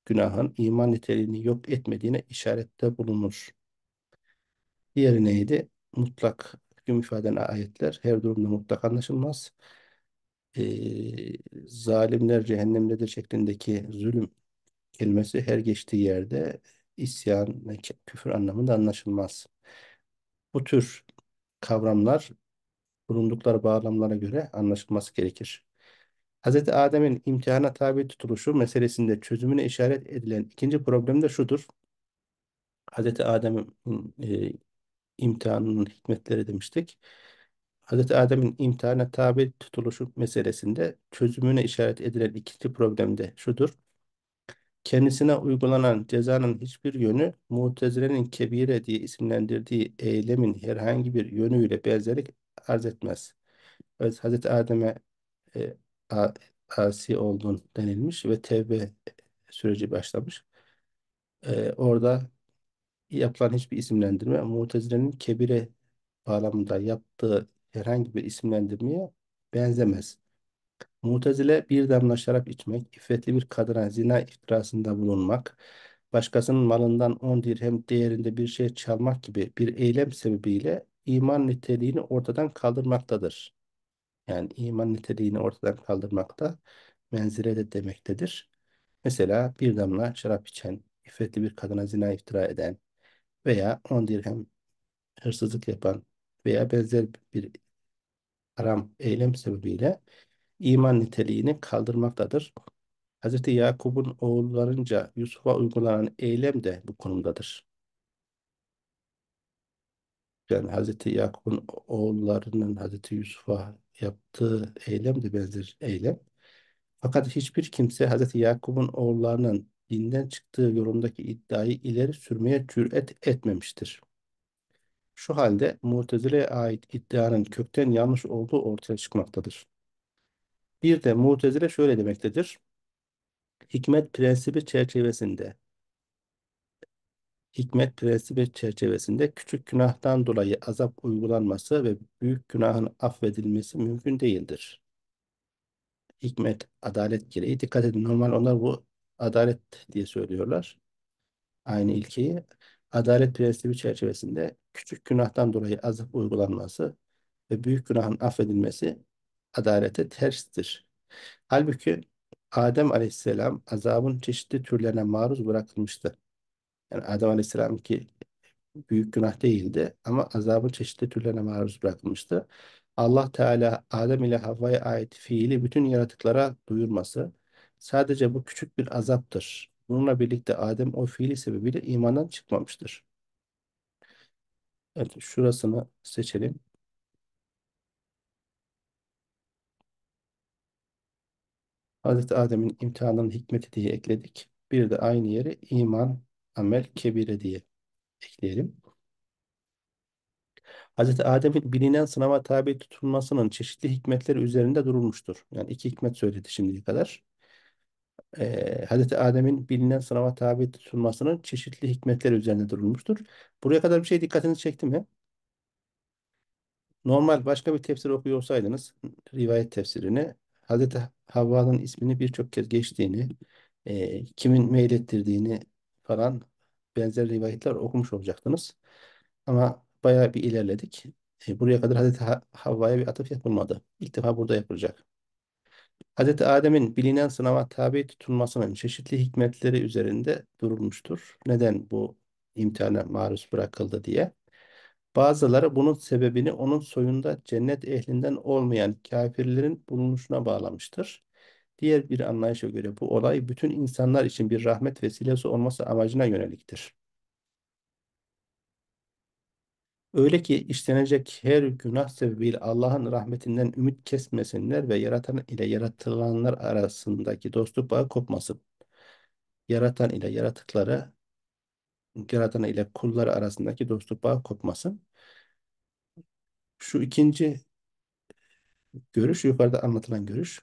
günahın iman niteliğini yok etmediğine işarette bulunur. Diğeri neydi? Mutlak hüküm ifadene ayetler her durumda mutlak anlaşılmaz. Ee, zalimler cehennemdedir şeklindeki zulüm kelimesi her geçtiği yerde isyan, ve küfür anlamında anlaşılmaz. Bu tür kavramlar bulundukları bağlamlara göre anlaşılması gerekir. Hz. Adem'in imtihana tabi tutuluşu meselesinde çözümüne işaret edilen ikinci problem de şudur. Hz. Adem'in e, imtihanının hikmetleri demiştik. Hz. Adem'in imtihana tabi tutuluşu meselesinde çözümüne işaret edilen ikinci problem de şudur. Kendisine uygulanan cezanın hiçbir yönü Mutezile'nin kebire diye isimlendirdiği eylemin herhangi bir yönüyle benzerlik arz etmez. Evet, Hazreti Adem'e e, a, asi oldun denilmiş ve tevbe süreci başlamış. E, orada yapılan hiçbir isimlendirme Mutezile'nin kebire bağlamında yaptığı herhangi bir isimlendirmeye benzemez. Mutezile bir damla şarap içmek, iffetli bir kadına zina iftirasında bulunmak, başkasının malından on dirhem değerinde bir şey çalmak gibi bir eylem sebebiyle iman niteliğini ortadan kaldırmaktadır. Yani iman niteliğini ortadan kaldırmakta menzile de demektedir. Mesela bir damla şarap içen, iffetli bir kadına zina iftira eden veya on dirhem hırsızlık yapan veya benzer bir haram eylem sebebiyle iman niteliğini kaldırmaktadır. Hz. Yakup'un oğullarınca Yusuf'a uygulanan eylem de bu konumdadır. Yani Hz. Yakup'un oğullarının Hz. Yusuf'a yaptığı eylem de benzer eylem. Fakat hiçbir kimse Hz. Yakup'un oğullarının dinden çıktığı yorumdaki iddiayı ileri sürmeye cüret etmemiştir. Şu halde Mutezile'ye ait iddianın kökten yanlış olduğu ortaya çıkmaktadır. Bir de mutezile şöyle demektedir. Hikmet prensibi çerçevesinde hikmet prensibi çerçevesinde küçük günahtan dolayı azap uygulanması ve büyük günahın affedilmesi mümkün değildir. Hikmet, adalet gereği. Dikkat edin normal onlar bu adalet diye söylüyorlar. Aynı ilkeyi. Adalet prensibi çerçevesinde küçük günahtan dolayı azap uygulanması ve büyük günahın affedilmesi adalete terstir. Halbuki Adem aleyhisselam azabın çeşitli türlerine maruz bırakılmıştı. Yani Adem aleyhisselam ki büyük günah değildi ama azabın çeşitli türlerine maruz bırakılmıştı. Allah Teala Adem ile Havva'ya ait fiili bütün yaratıklara duyurması sadece bu küçük bir azaptır. Bununla birlikte Adem o fiili sebebiyle imandan çıkmamıştır. Evet, şurasını seçelim. Hazreti Adem'in imtihanının hikmeti diye ekledik. Bir de aynı yere iman, amel, kebire diye ekleyelim. Hazreti Adem'in bilinen sınava tabi tutulmasının çeşitli hikmetleri üzerinde durulmuştur. Yani iki hikmet söyledi şimdiye kadar. Ee, Hazreti Adem'in bilinen sınava tabi tutulmasının çeşitli hikmetleri üzerinde durulmuştur. Buraya kadar bir şey dikkatinizi çekti mi? Normal başka bir tefsir okuyorsaydınız rivayet tefsirini, Hazreti Havva'nın ismini birçok kez geçtiğini, e, kimin meylettirdiğini falan benzer rivayetler okumuş olacaktınız. Ama bayağı bir ilerledik. E, buraya kadar Hazreti Havva'ya bir atıf yapılmadı. İlk defa burada yapılacak. Hazreti Adem'in bilinen sınava tabi tutulmasının çeşitli hikmetleri üzerinde durulmuştur. Neden bu imtihana maruz bırakıldı diye. Bazıları bunun sebebini onun soyunda cennet ehlinden olmayan kafirlerin bulunuşuna bağlamıştır. Diğer bir anlayışa göre bu olay bütün insanlar için bir rahmet vesilesi olması amacına yöneliktir. Öyle ki işlenecek her günah sebebiyle Allah'ın rahmetinden ümit kesmesinler ve yaratan ile yaratılanlar arasındaki dostluk bağı kopmasın. Yaratan ile yaratıkları yaratana ile kulları arasındaki dostluk bağı kopmasın. Şu ikinci görüş, yukarıda anlatılan görüş.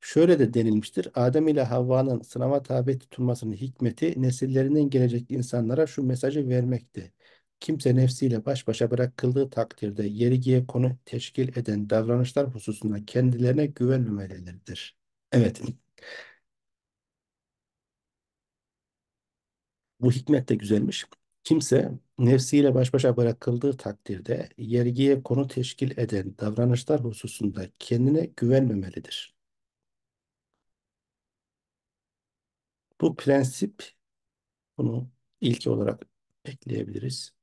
Şöyle de denilmiştir. Adem ile Havva'nın sınava tabi tutulmasının hikmeti nesillerinden gelecek insanlara şu mesajı vermekti. Kimse nefsiyle baş başa bırakıldığı takdirde yeri yergiye konu teşkil eden davranışlar hususunda kendilerine güvenmemeleridir. Evet. Bu hikmet de güzelmiş. Kimse nefsiyle baş başa bırakıldığı takdirde yergiye konu teşkil eden davranışlar hususunda kendine güvenmemelidir. Bu prensip bunu ilki olarak ekleyebiliriz.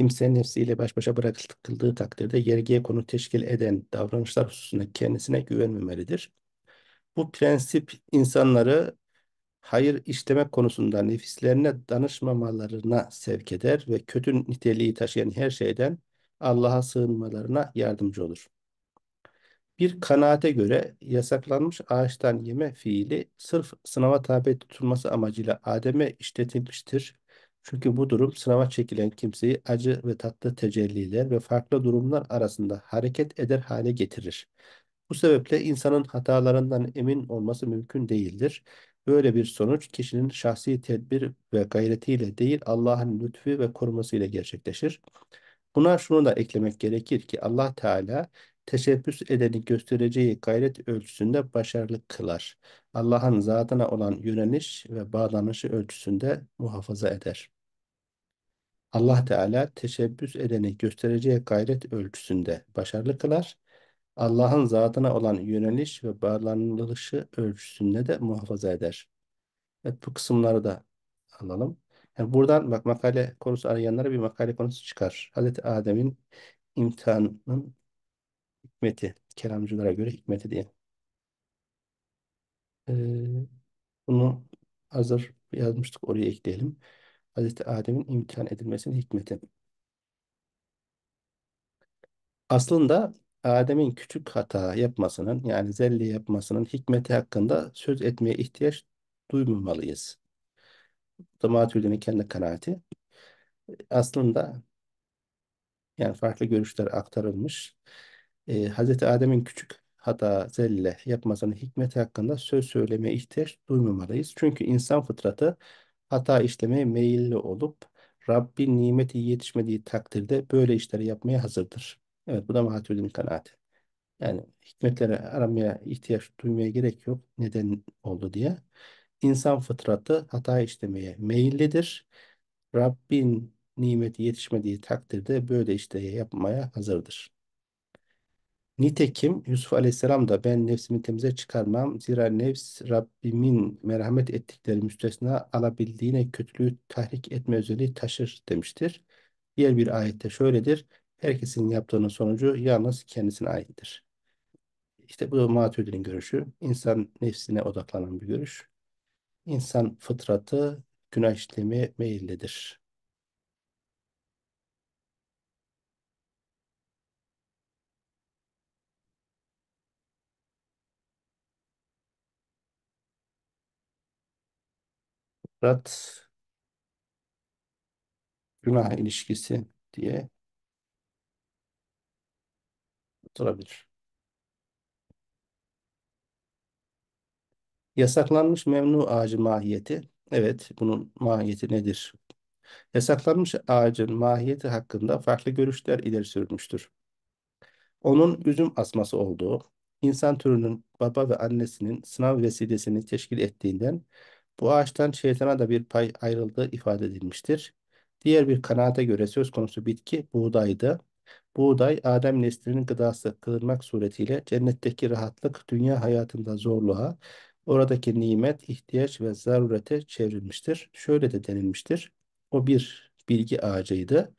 kimse nefsiyle baş başa bırakıldığı takdirde yergiye konu teşkil eden davranışlar hususunda kendisine güvenmemelidir. Bu prensip insanları hayır işlemek konusunda nefislerine danışmamalarına sevk eder ve kötü niteliği taşıyan her şeyden Allah'a sığınmalarına yardımcı olur. Bir kanaate göre yasaklanmış ağaçtan yeme fiili sırf sınava tabi tutulması amacıyla Adem'e işletilmiştir çünkü bu durum sınava çekilen kimseyi acı ve tatlı tecelliler ve farklı durumlar arasında hareket eder hale getirir. Bu sebeple insanın hatalarından emin olması mümkün değildir. Böyle bir sonuç kişinin şahsi tedbir ve gayretiyle değil Allah'ın lütfu ve korumasıyla gerçekleşir. Buna şunu da eklemek gerekir ki Allah Teala teşebbüs edeni göstereceği gayret ölçüsünde başarılı kılar. Allah'ın zatına olan yöneliş ve bağlanışı ölçüsünde muhafaza eder. Allah Teala teşebbüs edeni göstereceği gayret ölçüsünde başarılı kılar. Allah'ın zatına olan yöneliş ve bağlanılışı ölçüsünde de muhafaza eder. Evet bu kısımları da alalım. Yani buradan bak makale konusu arayanlara bir makale konusu çıkar. Hazreti Adem'in imtihanın hikmeti. Kelamcılara göre hikmeti diye. Ee, bunu hazır yazmıştık oraya ekleyelim. Hazreti Adem'in imtihan edilmesinin hikmeti. Aslında Adem'in küçük hata yapmasının yani zelli yapmasının hikmeti hakkında söz etmeye ihtiyaç duymamalıyız. Bu da kendi kanaati. Aslında yani farklı görüşler aktarılmış e, ee, Hz. Adem'in küçük hata, zelle yapmasının hikmeti hakkında söz söylemeye ihtiyaç duymamalıyız. Çünkü insan fıtratı hata işlemeye meyilli olup Rabbin nimeti yetişmediği takdirde böyle işleri yapmaya hazırdır. Evet bu da Mahatüddin kanaati. Yani hikmetleri aramaya ihtiyaç duymaya gerek yok. Neden oldu diye. İnsan fıtratı hata işlemeye meyillidir. Rabbin nimeti yetişmediği takdirde böyle işleri yapmaya hazırdır. Nitekim Yusuf Aleyhisselam da ben nefsimi temize çıkarmam. Zira nefs Rabbimin merhamet ettikleri müstesna alabildiğine kötülüğü tahrik etme özelliği taşır demiştir. Diğer bir ayette şöyledir. Herkesin yaptığının sonucu yalnız kendisine aittir. İşte bu da Maturidi'nin görüşü. İnsan nefsine odaklanan bir görüş. İnsan fıtratı günah işlemi meyillidir. Rat günah ilişkisi diye oturabilir. Yasaklanmış memnu ağacı mahiyeti. Evet, bunun mahiyeti nedir? Yasaklanmış ağacın mahiyeti hakkında farklı görüşler ileri sürmüştür. Onun üzüm asması olduğu, insan türünün baba ve annesinin sınav vesilesini teşkil ettiğinden bu ağaçtan şeytana da bir pay ayrıldığı ifade edilmiştir. Diğer bir kanaate göre söz konusu bitki buğdaydı. Buğday Adem neslinin gıdası kılınmak suretiyle cennetteki rahatlık dünya hayatında zorluğa, oradaki nimet, ihtiyaç ve zarurete çevrilmiştir. Şöyle de denilmiştir. O bir bilgi ağacıydı.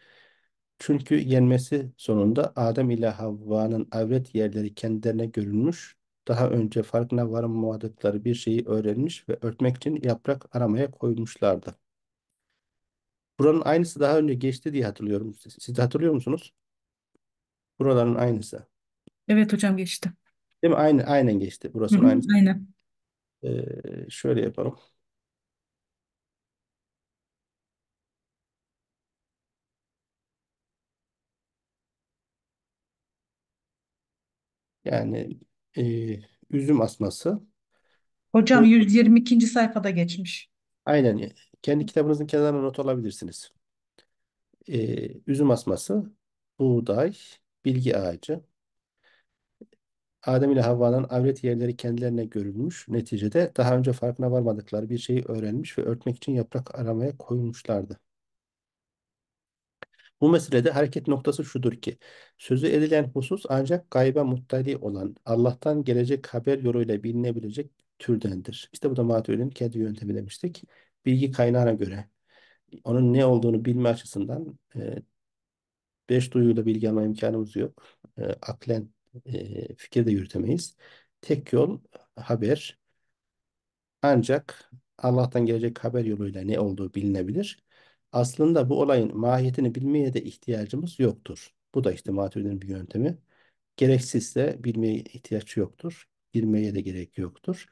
Çünkü yenmesi sonunda Adem ile Havva'nın avret yerleri kendilerine görünmüş, daha önce farkına varamadıkları bir şeyi öğrenmiş ve örtmek için yaprak aramaya koymuşlardı. Buranın aynısı daha önce geçti diye hatırlıyorum. Siz, siz hatırlıyor musunuz? Buraların aynısı. Evet hocam geçti. Değil mi? Aynı, aynen geçti. Burası aynı. Aynen. Ee, şöyle yapalım. Yani e, üzüm asması.
Hocam 122. sayfada geçmiş.
aynen kendi kitabınızın kenarına not alabilirsiniz. E, üzüm asması, buğday, bilgi ağacı. Adem ile Havva'nın avret yerleri kendilerine görülmüş. Neticede daha önce farkına varmadıkları bir şeyi öğrenmiş ve örtmek için yaprak aramaya koyulmuşlardı. Bu meselede hareket noktası şudur ki, sözü edilen husus ancak gayba muttali olan, Allah'tan gelecek haber yoluyla bilinebilecek türdendir. İşte bu da Maturidi'nin kendi yöntemi demiştik. Bilgi kaynağına göre, onun ne olduğunu bilme açısından e, beş duyuyla bilgi alma imkanımız yok. E, aklen e, fikir de yürütemeyiz. Tek yol haber. Ancak Allah'tan gelecek haber yoluyla ne olduğu bilinebilir. Aslında bu olayın mahiyetini bilmeye de ihtiyacımız yoktur. Bu da işte matürlerin bir yöntemi. Gereksizse bilmeye ihtiyaç yoktur. Bilmeye de gerek yoktur.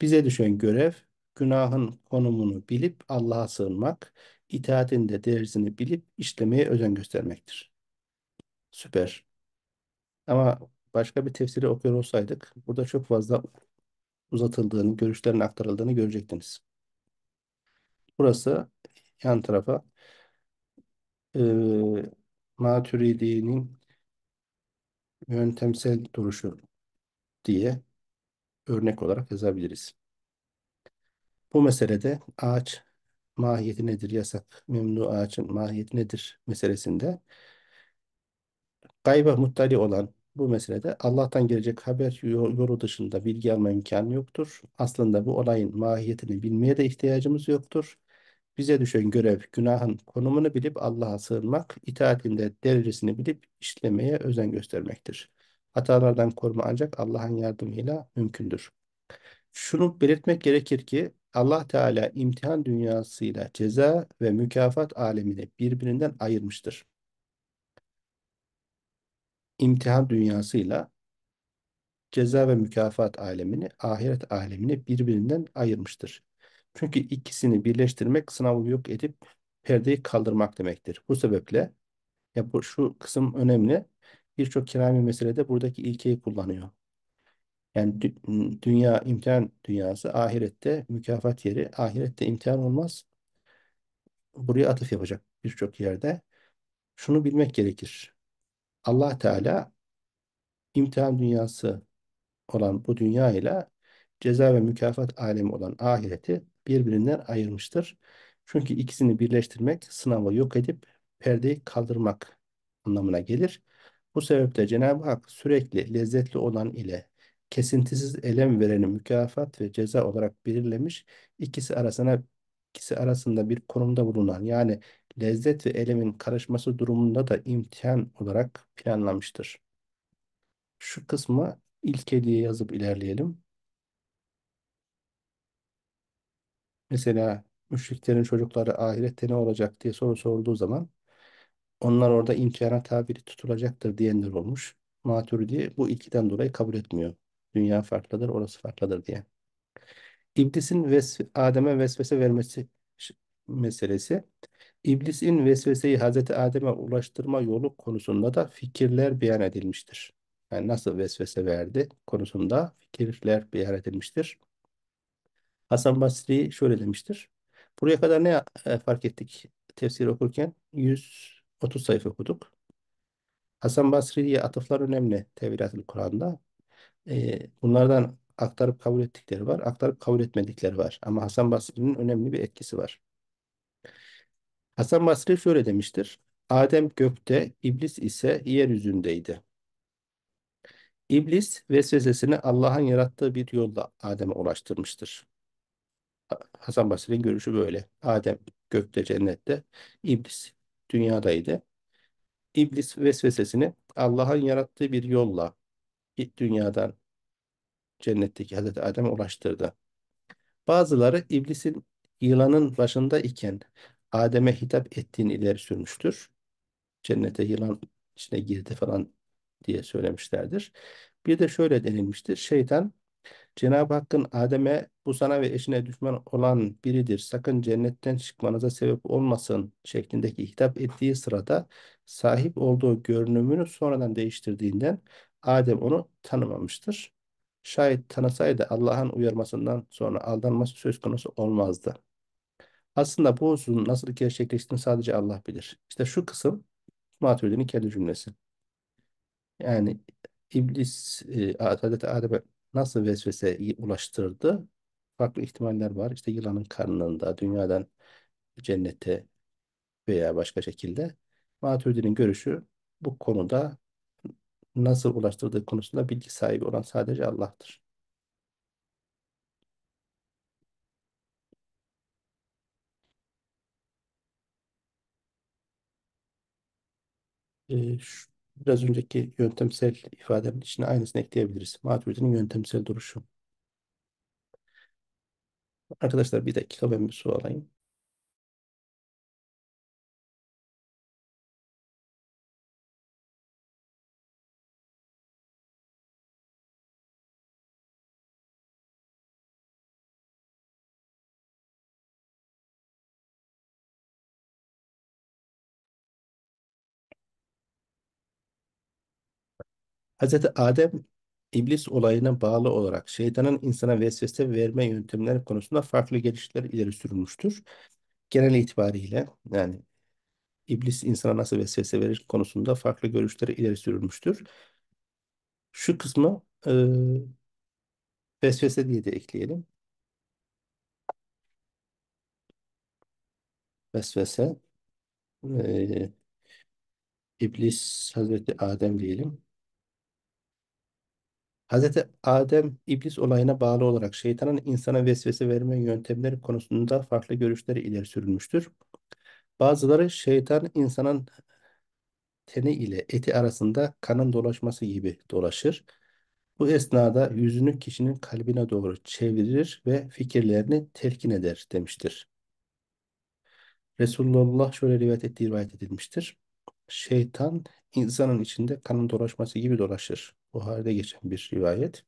Bize düşen görev günahın konumunu bilip Allah'a sığınmak, itaatin de derecesini bilip işlemeye özen göstermektir. Süper. Ama başka bir tefsiri okuyor olsaydık burada çok fazla uzatıldığını, görüşlerin aktarıldığını görecektiniz. Burası yan tarafa e, Maturidi'nin yöntemsel duruşu diye örnek olarak yazabiliriz. Bu meselede ağaç mahiyeti nedir, yasak, memnu ağaçın mahiyeti nedir meselesinde gayba muttali olan bu meselede Allah'tan gelecek haber yolu dışında bilgi alma imkanı yoktur. Aslında bu olayın mahiyetini bilmeye de ihtiyacımız yoktur. Bize düşen görev günahın konumunu bilip Allah'a sığınmak, itaatinde derecesini bilip işlemeye özen göstermektir. Hatalardan koruma ancak Allah'ın yardımıyla mümkündür. Şunu belirtmek gerekir ki Allah Teala imtihan dünyasıyla ceza ve mükafat alemini birbirinden ayırmıştır. İmtihan dünyasıyla ceza ve mükafat alemini, ahiret alemini birbirinden ayırmıştır. Çünkü ikisini birleştirmek sınavı yok edip perdeyi kaldırmak demektir. Bu sebeple ya bu, şu kısım önemli. Birçok kirami meselede buradaki ilkeyi kullanıyor. Yani dü dünya imtihan dünyası ahirette mükafat yeri. Ahirette imtihan olmaz. Buraya atıf yapacak birçok yerde. Şunu bilmek gerekir. Allah Teala imtihan dünyası olan bu dünya ile ceza ve mükafat alemi olan ahireti birbirinden ayırmıştır. Çünkü ikisini birleştirmek sınavı yok edip perdeyi kaldırmak anlamına gelir. Bu sebeple Cenab-ı Hak sürekli lezzetli olan ile kesintisiz elem vereni mükafat ve ceza olarak belirlemiş. İkisi arasına ikisi arasında bir konumda bulunan yani lezzet ve elemin karışması durumunda da imtihan olarak planlamıştır. Şu kısmı ilke diye yazıp ilerleyelim. Mesela müşriklerin çocukları ahirette ne olacak diye soru sorulduğu zaman onlar orada imkana tabiri tutulacaktır diyenler olmuş. Maturidi bu ilkiden dolayı kabul etmiyor. Dünya farklıdır, orası farklıdır diye. İblisin ves Adem'e vesvese vermesi meselesi. İblisin vesveseyi Hazreti Adem'e ulaştırma yolu konusunda da fikirler beyan edilmiştir. Yani nasıl vesvese verdi konusunda fikirler beyan edilmiştir. Hasan Basri şöyle demiştir. Buraya kadar ne e, fark ettik tefsiri okurken? 130 sayfa okuduk. Hasan Basri'ye atıflar önemli Tevilat-ül Kur'an'da. E, bunlardan aktarıp kabul ettikleri var, aktarıp kabul etmedikleri var. Ama Hasan Basri'nin önemli bir etkisi var. Hasan Basri şöyle demiştir. Adem gökte, iblis ise yeryüzündeydi. İblis vesvesesini Allah'ın yarattığı bir yolla Adem'e ulaştırmıştır. Hasan Basri'nin görüşü böyle. Adem gökte cennette, iblis dünyadaydı. İblis vesvesesini Allah'ın yarattığı bir yolla dünyadan cennetteki Hazreti Adem'e ulaştırdı. Bazıları iblisin yılanın başında iken Adem'e hitap ettiğini ileri sürmüştür. Cennete yılan içine girdi falan diye söylemişlerdir. Bir de şöyle denilmiştir. Şeytan Cenab-ı Hakk'ın Adem'e bu sana ve eşine düşman olan biridir. Sakın cennetten çıkmanıza sebep olmasın şeklindeki hitap ettiği sırada sahip olduğu görünümünü sonradan değiştirdiğinden Adem onu tanımamıştır. Şayet tanısaydı Allah'ın uyarmasından sonra aldanması söz konusu olmazdı. Aslında bu hususun nasıl gerçekleştiğini sadece Allah bilir. İşte şu kısım Maturidi'nin kendi cümlesi. Yani iblis, e, Hazreti Adem'e nasıl vesvese ulaştırdı? Farklı ihtimaller var. İşte yılanın karnında, dünyadan cennete veya başka şekilde. Maturidi'nin görüşü bu konuda nasıl ulaştırdığı konusunda bilgi sahibi olan sadece Allah'tır. Ee, şu biraz önceki yöntemsel ifadenin içine aynısını ekleyebiliriz. Maturidi'nin yöntemsel duruşu. Arkadaşlar bir dakika ben bir su alayım. Hazreti Adem iblis olayına bağlı olarak şeytanın insana vesvese verme yöntemleri konusunda farklı gelişler ileri sürülmüştür. Genel itibariyle yani iblis insana nasıl vesvese verir konusunda farklı görüşleri ileri sürülmüştür. Şu kısmı e, vesvese diye de ekleyelim. Vesvese e, iblis Hazreti Adem diyelim. Hazreti Adem iblis olayına bağlı olarak şeytanın insana vesvese verme yöntemleri konusunda farklı görüşleri ileri sürülmüştür. Bazıları şeytan insanın teni ile eti arasında kanın dolaşması gibi dolaşır. Bu esnada yüzünü kişinin kalbine doğru çevirir ve fikirlerini telkin eder demiştir. Resulullah şöyle rivayet ettiği rivayet edilmiştir. Şeytan insanın içinde kanın dolaşması gibi dolaşır. Buhari'de geçen bir rivayet.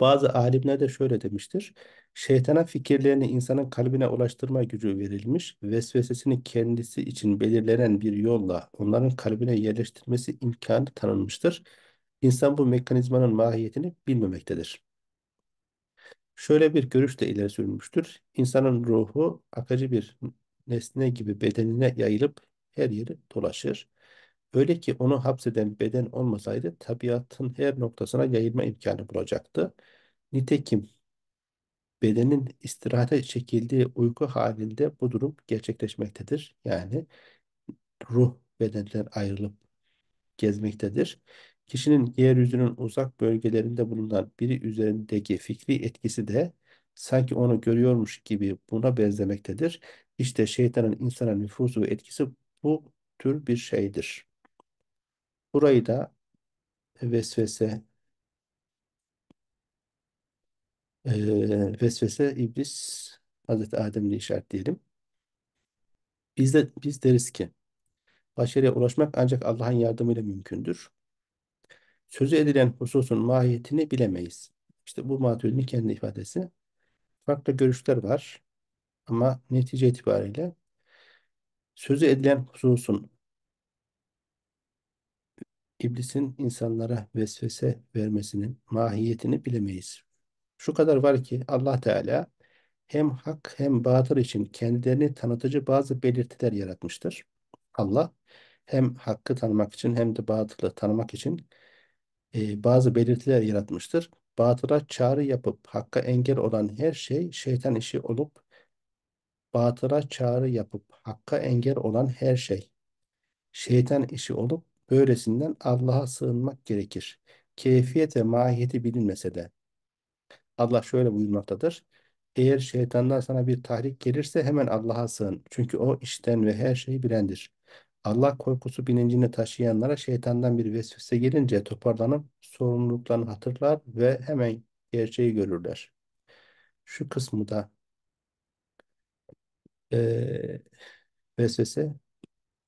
Bazı alimler de şöyle demiştir. Şeytana fikirlerini insanın kalbine ulaştırma gücü verilmiş, vesvesesini kendisi için belirlenen bir yolla onların kalbine yerleştirmesi imkanı tanınmıştır. İnsan bu mekanizmanın mahiyetini bilmemektedir. Şöyle bir görüş de ileri sürmüştür. İnsanın ruhu akıcı bir nesne gibi bedenine yayılıp her yeri dolaşır. Öyle ki onu hapseden beden olmasaydı tabiatın her noktasına yayılma imkanı bulacaktı. Nitekim bedenin istirahate çekildiği uyku halinde bu durum gerçekleşmektedir. Yani ruh bedenden ayrılıp gezmektedir. Kişinin yeryüzünün uzak bölgelerinde bulunan biri üzerindeki fikri etkisi de sanki onu görüyormuş gibi buna benzemektedir. İşte şeytanın insana nüfuzu ve etkisi bu tür bir şeydir. Burayı da vesvese e, vesvese iblis Hazreti Adem'le işaretleyelim. Biz, de, biz deriz ki başarıya ulaşmak ancak Allah'ın yardımıyla mümkündür. Sözü edilen hususun mahiyetini bilemeyiz. İşte bu maturidin kendi ifadesi. Farklı görüşler var ama netice itibariyle sözü edilen hususun iblisin insanlara vesvese vermesinin mahiyetini bilemeyiz. Şu kadar var ki Allah Teala hem hak hem batıl için kendilerini tanıtıcı bazı belirtiler yaratmıştır. Allah hem hakkı tanımak için hem de batılı tanımak için e, bazı belirtiler yaratmıştır. Batıla çağrı yapıp hakka engel olan her şey şeytan işi olup batıla çağrı yapıp hakka engel olan her şey şeytan işi olup Böylesinden Allah'a sığınmak gerekir. Keyfiyet ve mahiyeti bilinmese de. Allah şöyle buyurmaktadır. Eğer şeytandan sana bir tahrik gelirse hemen Allah'a sığın. Çünkü o işten ve her şeyi bilendir. Allah korkusu bilincini taşıyanlara şeytandan bir vesvese gelince toparlanıp sorumluluklarını hatırlar ve hemen gerçeği görürler. Şu kısmı da e, vesvese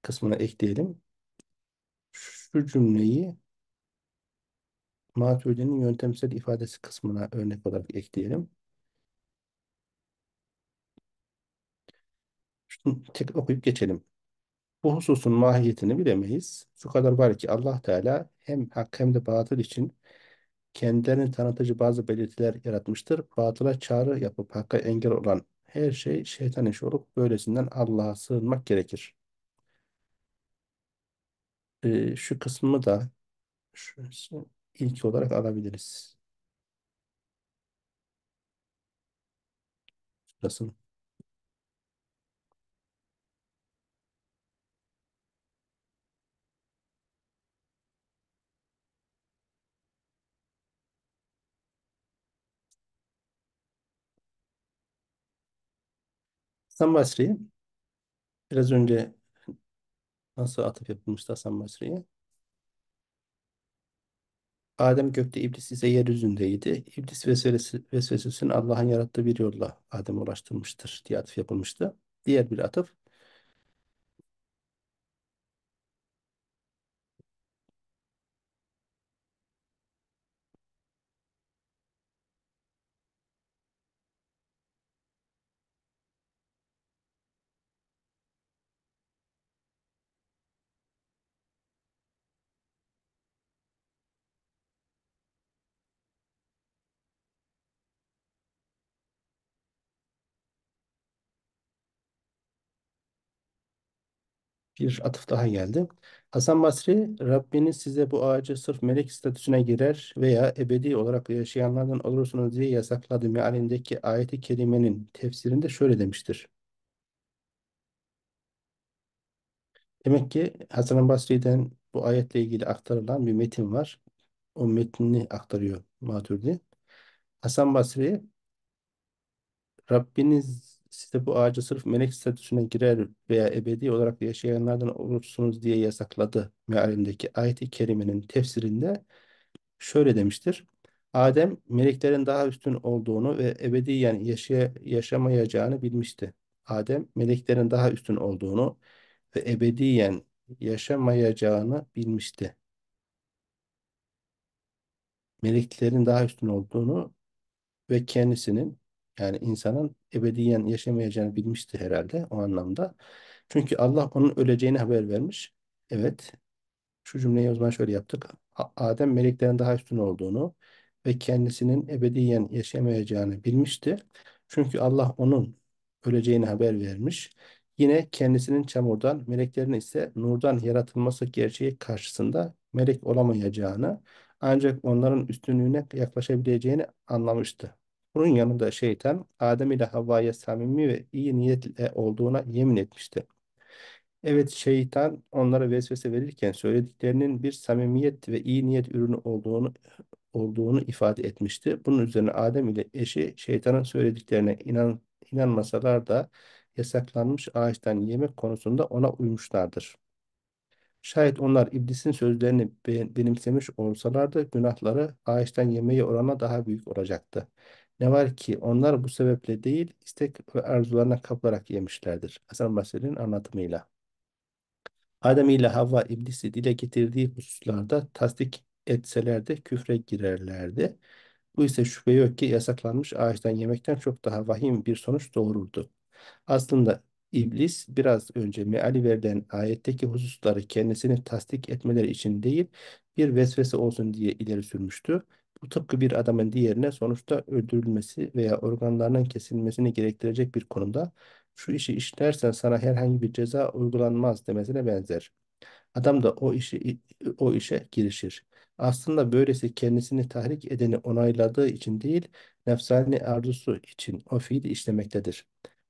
kısmına ekleyelim şu cümleyi Maturidi'nin yöntemsel ifadesi kısmına örnek olarak ekleyelim. Şunu tek okuyup geçelim. Bu hususun mahiyetini bilemeyiz. Şu kadar var ki Allah Teala hem hak hem de batıl için kendilerini tanıtıcı bazı belirtiler yaratmıştır. Batıla çağrı yapıp hakka engel olan her şey şeytan işi olup böylesinden Allah'a sığınmak gerekir e, şu kısmı da
şurası
ilk olarak alabiliriz. Şurasını. Hasan Basri'yi biraz önce Nasıl atıp yapılmıştı Hasan Basri'ye? Adem gökte, iblis ise yeryüzündeydi. İblis vesvesesi, vesvesesini Allah'ın yarattığı bir yolla Adem'e ulaştırmıştır diye atıf yapılmıştı. Diğer bir atıf bir atıf daha geldi. Hasan Basri, Rabbiniz size bu ağacı sırf melek statüsüne girer veya ebedi olarak yaşayanlardan olursunuz diye yasakladı mealindeki ayeti kerimenin tefsirinde şöyle demiştir. Demek ki Hasan Basri'den bu ayetle ilgili aktarılan bir metin var. O metnini aktarıyor Maturidi. Hasan Basri Rabbiniz Size bu ağacı sırf melek statüsüne girer veya ebedi olarak yaşayanlardan olursunuz diye yasakladı mealindeki ayet-i kerimenin tefsirinde şöyle demiştir. Adem meleklerin daha üstün olduğunu ve ebediyen yaşa yaşamayacağını bilmişti. Adem meleklerin daha üstün olduğunu ve ebediyen yaşamayacağını bilmişti. Meleklerin daha üstün olduğunu ve kendisinin yani insanın ebediyen yaşamayacağını bilmişti herhalde o anlamda. Çünkü Allah onun öleceğini haber vermiş. Evet. Şu cümleyi o zaman şöyle yaptık. Adem meleklerin daha üstün olduğunu ve kendisinin ebediyen yaşamayacağını bilmişti. Çünkü Allah onun öleceğini haber vermiş. Yine kendisinin çamurdan, meleklerin ise nurdan yaratılması gerçeği karşısında melek olamayacağını, ancak onların üstünlüğüne yaklaşabileceğini anlamıştı. Bunun yanında şeytan Adem ile Havva'ya samimi ve iyi niyetle olduğuna yemin etmişti. Evet şeytan onlara vesvese verirken söylediklerinin bir samimiyet ve iyi niyet ürünü olduğunu olduğunu ifade etmişti. Bunun üzerine Adem ile eşi şeytanın söylediklerine inan, inanmasalar da yasaklanmış ağaçtan yemek konusunda ona uymuşlardır. Şayet onlar iblisin sözlerini benimsemiş olsalardı günahları ağaçtan yemeği orana daha büyük olacaktı. Ne var ki onlar bu sebeple değil, istek ve arzularına kapılarak yemişlerdir. Hasan Basri'nin anlatımıyla. Adem ile Havva iblisi dile getirdiği hususlarda tasdik etselerdi küfre girerlerdi. Bu ise şüphe yok ki yasaklanmış ağaçtan yemekten çok daha vahim bir sonuç doğururdu. Aslında iblis biraz önce meali verilen ayetteki hususları kendisini tasdik etmeleri için değil, bir vesvese olsun diye ileri sürmüştü. Bu tıpkı bir adamın diğerine sonuçta öldürülmesi veya organlarının kesilmesini gerektirecek bir konumda şu işi işlersen sana herhangi bir ceza uygulanmaz demesine benzer. Adam da o işi o işe girişir. Aslında böylesi kendisini tahrik edeni onayladığı için değil, nefsani arzusu için o fiili işlemektedir.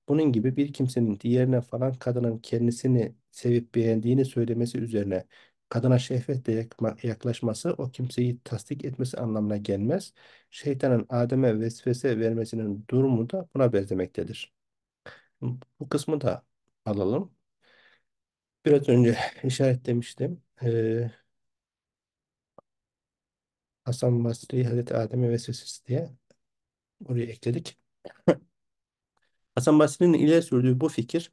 Bunun gibi bir kimsenin diğerine falan kadının kendisini sevip beğendiğini söylemesi üzerine kadına şehvetle yaklaşması o kimseyi tasdik etmesi anlamına gelmez. Şeytanın Adem'e vesvese vermesinin durumu da buna benzemektedir. Bu kısmı da alalım. Biraz önce işaretlemiştim. Ee, Hasan Basri Hazreti Adem'e vesvesesi diye oraya ekledik. Hasan Basri'nin ileri sürdüğü bu fikir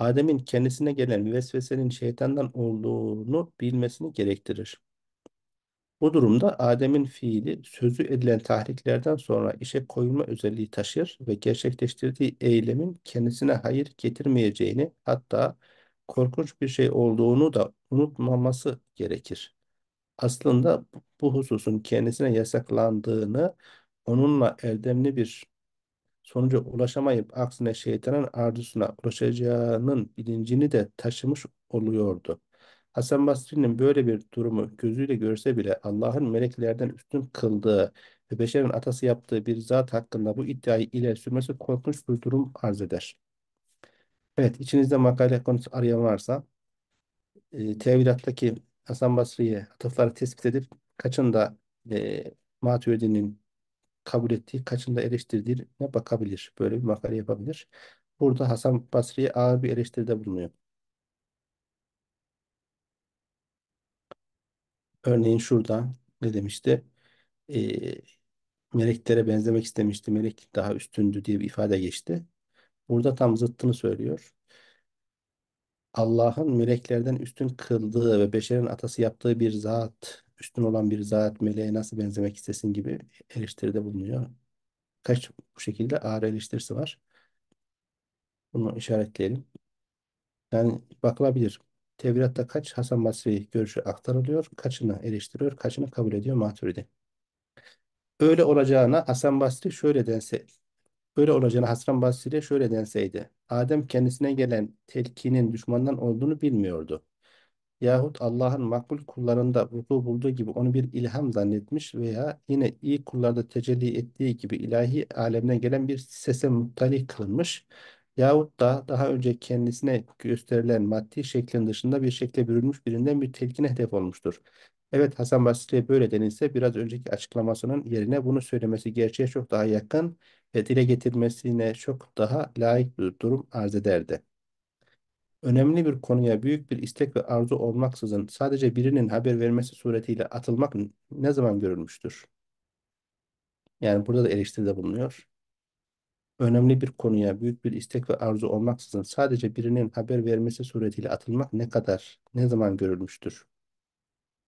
Adem'in kendisine gelen vesvesenin şeytandan olduğunu bilmesini gerektirir. Bu durumda Adem'in fiili sözü edilen tahriklerden sonra işe koyulma özelliği taşır ve gerçekleştirdiği eylemin kendisine hayır getirmeyeceğini hatta korkunç bir şey olduğunu da unutmaması gerekir. Aslında bu hususun kendisine yasaklandığını onunla erdemli bir sonuca ulaşamayıp aksine şeytanın arzusuna ulaşacağının bilincini de taşımış oluyordu. Hasan Basri'nin böyle bir durumu gözüyle görse bile Allah'ın meleklerden üstün kıldığı ve beşerin atası yaptığı bir zat hakkında bu iddiayı ile sürmesi korkunç bir durum arz eder. Evet, içinizde makale konusu arayan varsa e, tevhidattaki Hasan Basri'ye atıfları tespit edip kaçın da e, Maturidi'nin kabul ettiği, kaçında eleştirdiğine bakabilir. Böyle bir makale yapabilir. Burada Hasan Basri'ye ağır bir eleştiride bulunuyor. Örneğin şurada ne demişti? E, meleklere benzemek istemişti. Melek daha üstündü diye bir ifade geçti. Burada tam zıttını söylüyor. Allah'ın meleklerden üstün kıldığı ve beşerin atası yaptığı bir zat, üstün olan bir zat meleğe nasıl benzemek istesin gibi eleştiride bulunuyor. Kaç bu şekilde ağır eleştirisi var. Bunu işaretleyelim. Yani bakılabilir. Tevrat'ta kaç Hasan Basri görüşü aktarılıyor, kaçını eleştiriyor, kaçını kabul ediyor Maturidi. Öyle olacağına Hasan Basri şöyle dense Böyle olacağını Hasan Basri şöyle denseydi. Adem kendisine gelen telkinin düşmandan olduğunu bilmiyordu. Yahut Allah'ın makbul kullarında vuku bulduğu gibi onu bir ilham zannetmiş veya yine iyi kullarda tecelli ettiği gibi ilahi alemden gelen bir sese muttali kılınmış yahut da daha önce kendisine gösterilen maddi şeklin dışında bir şekle bürünmüş birinden bir telkine hedef olmuştur. Evet Hasan Basri'ye böyle denilse biraz önceki açıklamasının yerine bunu söylemesi gerçeğe çok daha yakın ve dile getirmesine çok daha layık bir durum arz ederdi. Önemli bir konuya büyük bir istek ve arzu olmaksızın sadece birinin haber vermesi suretiyle atılmak ne zaman görülmüştür? Yani burada da eleştiride bulunuyor. Önemli bir konuya büyük bir istek ve arzu olmaksızın sadece birinin haber vermesi suretiyle atılmak ne kadar, ne zaman görülmüştür?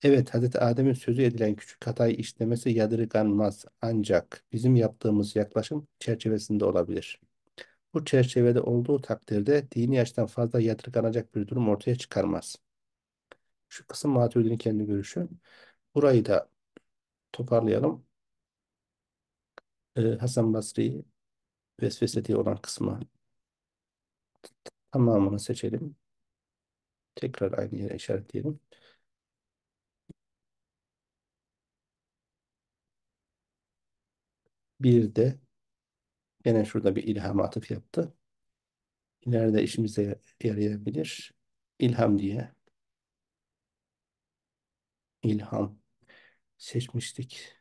Evet, Hazreti Adem'in sözü edilen küçük hatayı işlemesi yadırganmaz ancak bizim yaptığımız yaklaşım çerçevesinde olabilir. Bu çerçevede olduğu takdirde dini açıdan fazla yadırganacak bir durum ortaya çıkarmaz. Şu kısım Maturidi'nin kendi görüşü. Burayı da toparlayalım. Ee, Hasan Basri vesvesediği olan kısmı tamamını seçelim. Tekrar aynı yere işaretleyelim. Bir de gene şurada bir ilham atıf yaptı. İleride işimize yarayabilir. İlham diye. İlham
seçmiştik.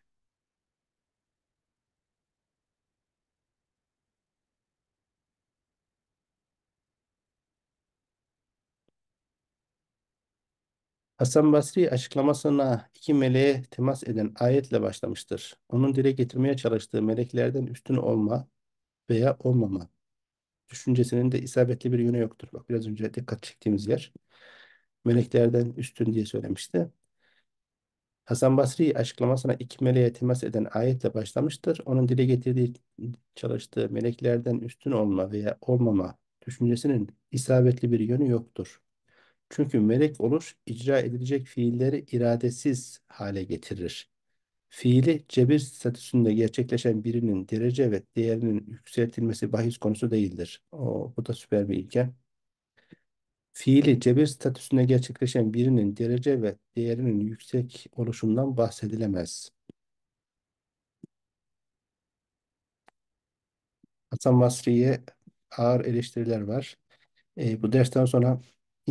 Hasan Basri açıklamasına iki meleğe temas eden ayetle başlamıştır. Onun dile getirmeye çalıştığı meleklerden üstün olma veya olmama düşüncesinin de isabetli bir yönü yoktur. Bak biraz önce dikkat çektiğimiz yer. Meleklerden üstün diye söylemişti. Hasan Basri açıklamasına iki meleğe temas eden ayetle başlamıştır. Onun dile getirdiği çalıştığı meleklerden üstün olma veya olmama düşüncesinin isabetli bir yönü yoktur. Çünkü melek olur, icra edilecek fiilleri iradesiz hale getirir. Fiili cebir statüsünde gerçekleşen birinin derece ve değerinin yükseltilmesi bahis konusu değildir. O, bu da süper bir ilke. Fiili cebir statüsünde gerçekleşen birinin derece ve değerinin yüksek oluşumdan bahsedilemez. Hasan Masri'ye ağır eleştiriler var. E, bu dersten sonra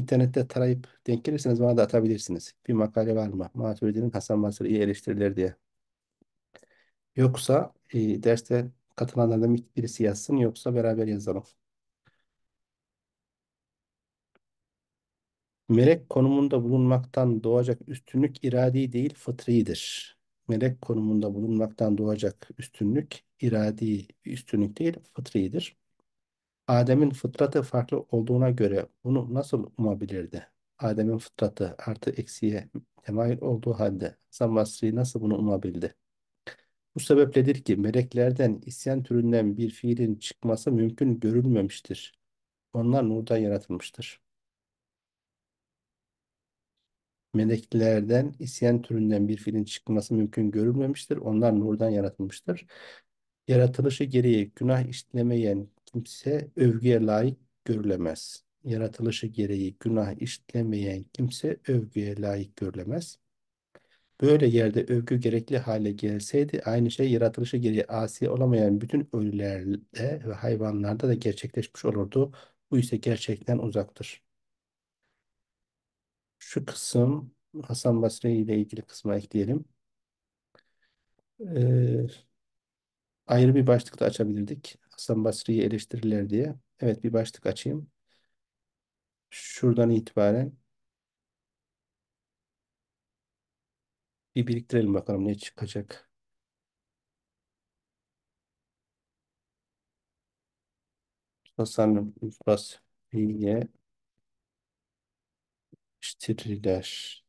İnternette tarayıp denk gelirseniz bana da atabilirsiniz. Bir makale var mı? Maturidi'nin Hasan Basri iyi eleştirileri diye. Yoksa e, derste katılanlardan birisi yazsın yoksa beraber yazalım. Melek konumunda bulunmaktan doğacak üstünlük iradi değil fıtridir. Melek konumunda bulunmaktan doğacak üstünlük iradi üstünlük değil fıtridir. Adem'in fıtratı farklı olduğuna göre bunu nasıl umabilirdi? Adem'in fıtratı artı eksiye temayül olduğu halde Hasan Basri nasıl bunu umabildi? Bu sebepledir ki meleklerden isyan türünden bir fiilin çıkması mümkün görülmemiştir. Onlar nurdan yaratılmıştır. Meleklerden isyan türünden bir fiilin çıkması mümkün görülmemiştir. Onlar nurdan yaratılmıştır. Yaratılışı gereği günah işlemeyen kimse övgüye layık görülemez. Yaratılışı gereği günah işlemeyen kimse övgüye layık görülemez. Böyle yerde övgü gerekli hale gelseydi aynı şey yaratılışı gereği asi olamayan bütün ölülerde ve hayvanlarda da gerçekleşmiş olurdu. Bu ise gerçekten uzaktır. Şu kısım Hasan Basri ile ilgili kısma ekleyelim. Ee, ayrı bir başlıkta açabilirdik. Hasan Basri'yi eleştirirler diye. Evet bir başlık açayım. Şuradan itibaren bir biriktirelim bakalım ne çıkacak. Hasan Basri'ye eleştiriler.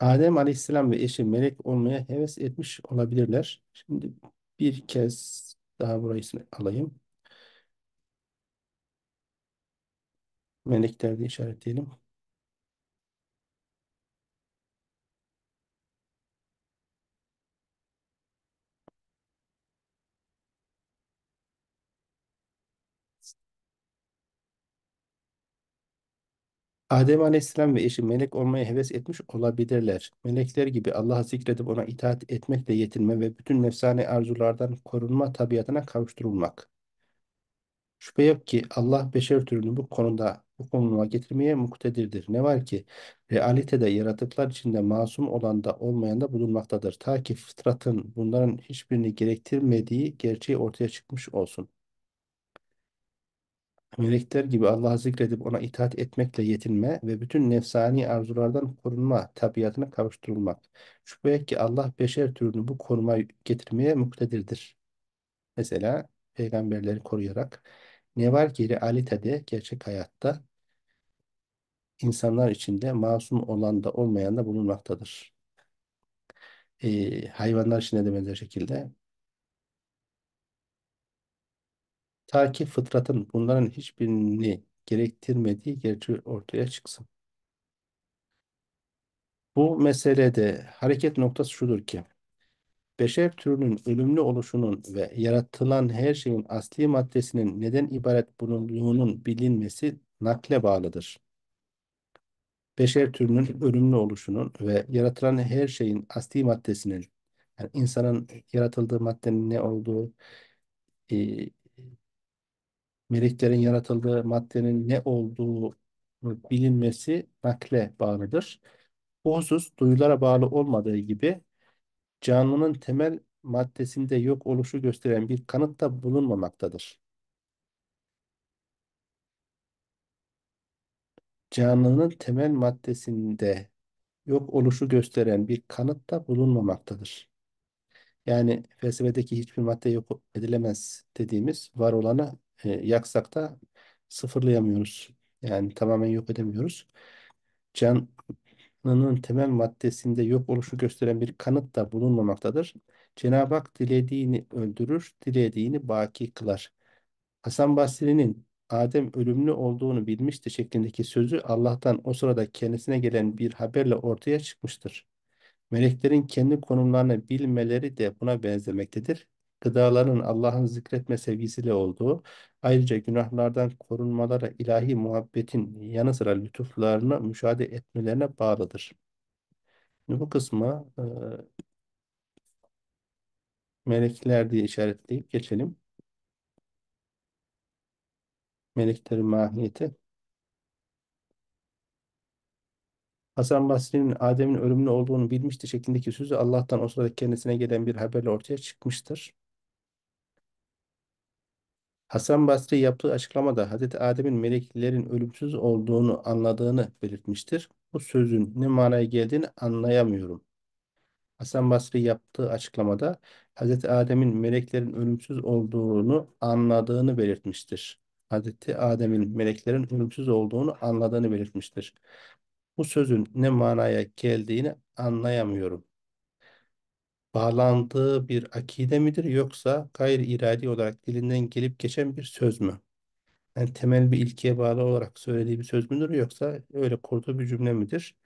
Adem Aleyhisselam ve eşi melek olmaya heves etmiş olabilirler. Şimdi bir kez daha burayı alayım. Melekler de işaretleyelim. Adem Aleyhisselam ve eşi melek olmaya heves etmiş olabilirler. Melekler gibi Allah'a zikredip ona itaat etmekle yetinme ve bütün nefsani arzulardan korunma tabiatına kavuşturulmak. Şüphe yok ki Allah beşer türünü bu konuda bu konuma getirmeye muktedirdir. Ne var ki realitede yaratıklar içinde masum olan da olmayan da bulunmaktadır. Ta ki fıtratın bunların hiçbirini gerektirmediği gerçeği ortaya çıkmış olsun. Melekler gibi Allah'ı zikredip ona itaat etmekle yetinme ve bütün nefsani arzulardan korunma tabiatına kavuşturulmak. Şüphe ki Allah beşer türünü bu koruma getirmeye muktedirdir. Mesela peygamberleri koruyarak ne var ki realitede, gerçek hayatta insanlar içinde masum olan da olmayan da bulunmaktadır. Ee, hayvanlar için de benzer şekilde Ta ki fıtratın bunların hiçbirini gerektirmediği gerçeği ortaya çıksın. Bu meselede hareket noktası şudur ki, beşer türünün ölümlü oluşunun ve yaratılan her şeyin asli maddesinin neden ibaret bulunduğunun bilinmesi nakle bağlıdır. Beşer türünün ölümlü oluşunun ve yaratılan her şeyin asli maddesinin, yani insanın yaratıldığı maddenin ne olduğu, meleklerin yaratıldığı maddenin ne olduğu bilinmesi nakle bağlıdır. Bu husus duyulara bağlı olmadığı gibi canlının temel maddesinde yok oluşu gösteren bir kanıt da bulunmamaktadır. Canlının temel maddesinde yok oluşu gösteren bir kanıt da bulunmamaktadır. Yani felsefedeki hiçbir madde yok edilemez dediğimiz var olana e, yaksak da sıfırlayamıyoruz. Yani tamamen yok edemiyoruz. Canının temel maddesinde yok oluşu gösteren bir kanıt da bulunmamaktadır. Cenab-ı Hak dilediğini öldürür, dilediğini baki kılar. Hasan Basri'nin Adem ölümlü olduğunu bilmişti şeklindeki sözü Allah'tan o sırada kendisine gelen bir haberle ortaya çıkmıştır. Meleklerin kendi konumlarını bilmeleri de buna benzemektedir gıdaların Allah'ın zikretme sevgisiyle olduğu, ayrıca günahlardan korunmalara ilahi muhabbetin yanı sıra lütuflarını müşahede etmelerine bağlıdır. bu kısmı e, melekler diye işaretleyip geçelim. Meleklerin mahiyeti. Hasan Basri'nin Adem'in ölümlü olduğunu bilmişti şeklindeki sözü Allah'tan o sırada kendisine gelen bir haberle ortaya çıkmıştır. Hasan Basri yaptığı açıklamada Hazreti Adem'in meleklerin ölümsüz olduğunu anladığını belirtmiştir. Bu sözün ne manaya geldiğini anlayamıyorum. Hasan Basri yaptığı açıklamada Hazreti Adem'in meleklerin ölümsüz olduğunu anladığını belirtmiştir. Hazreti Adem'in meleklerin ölümsüz olduğunu anladığını belirtmiştir. Bu sözün ne manaya geldiğini anlayamıyorum bağlandığı bir akide midir yoksa gayri iradi olarak dilinden gelip geçen bir söz mü? Yani temel bir ilkeye bağlı olarak söylediği bir söz müdür yoksa öyle kurduğu bir cümle midir?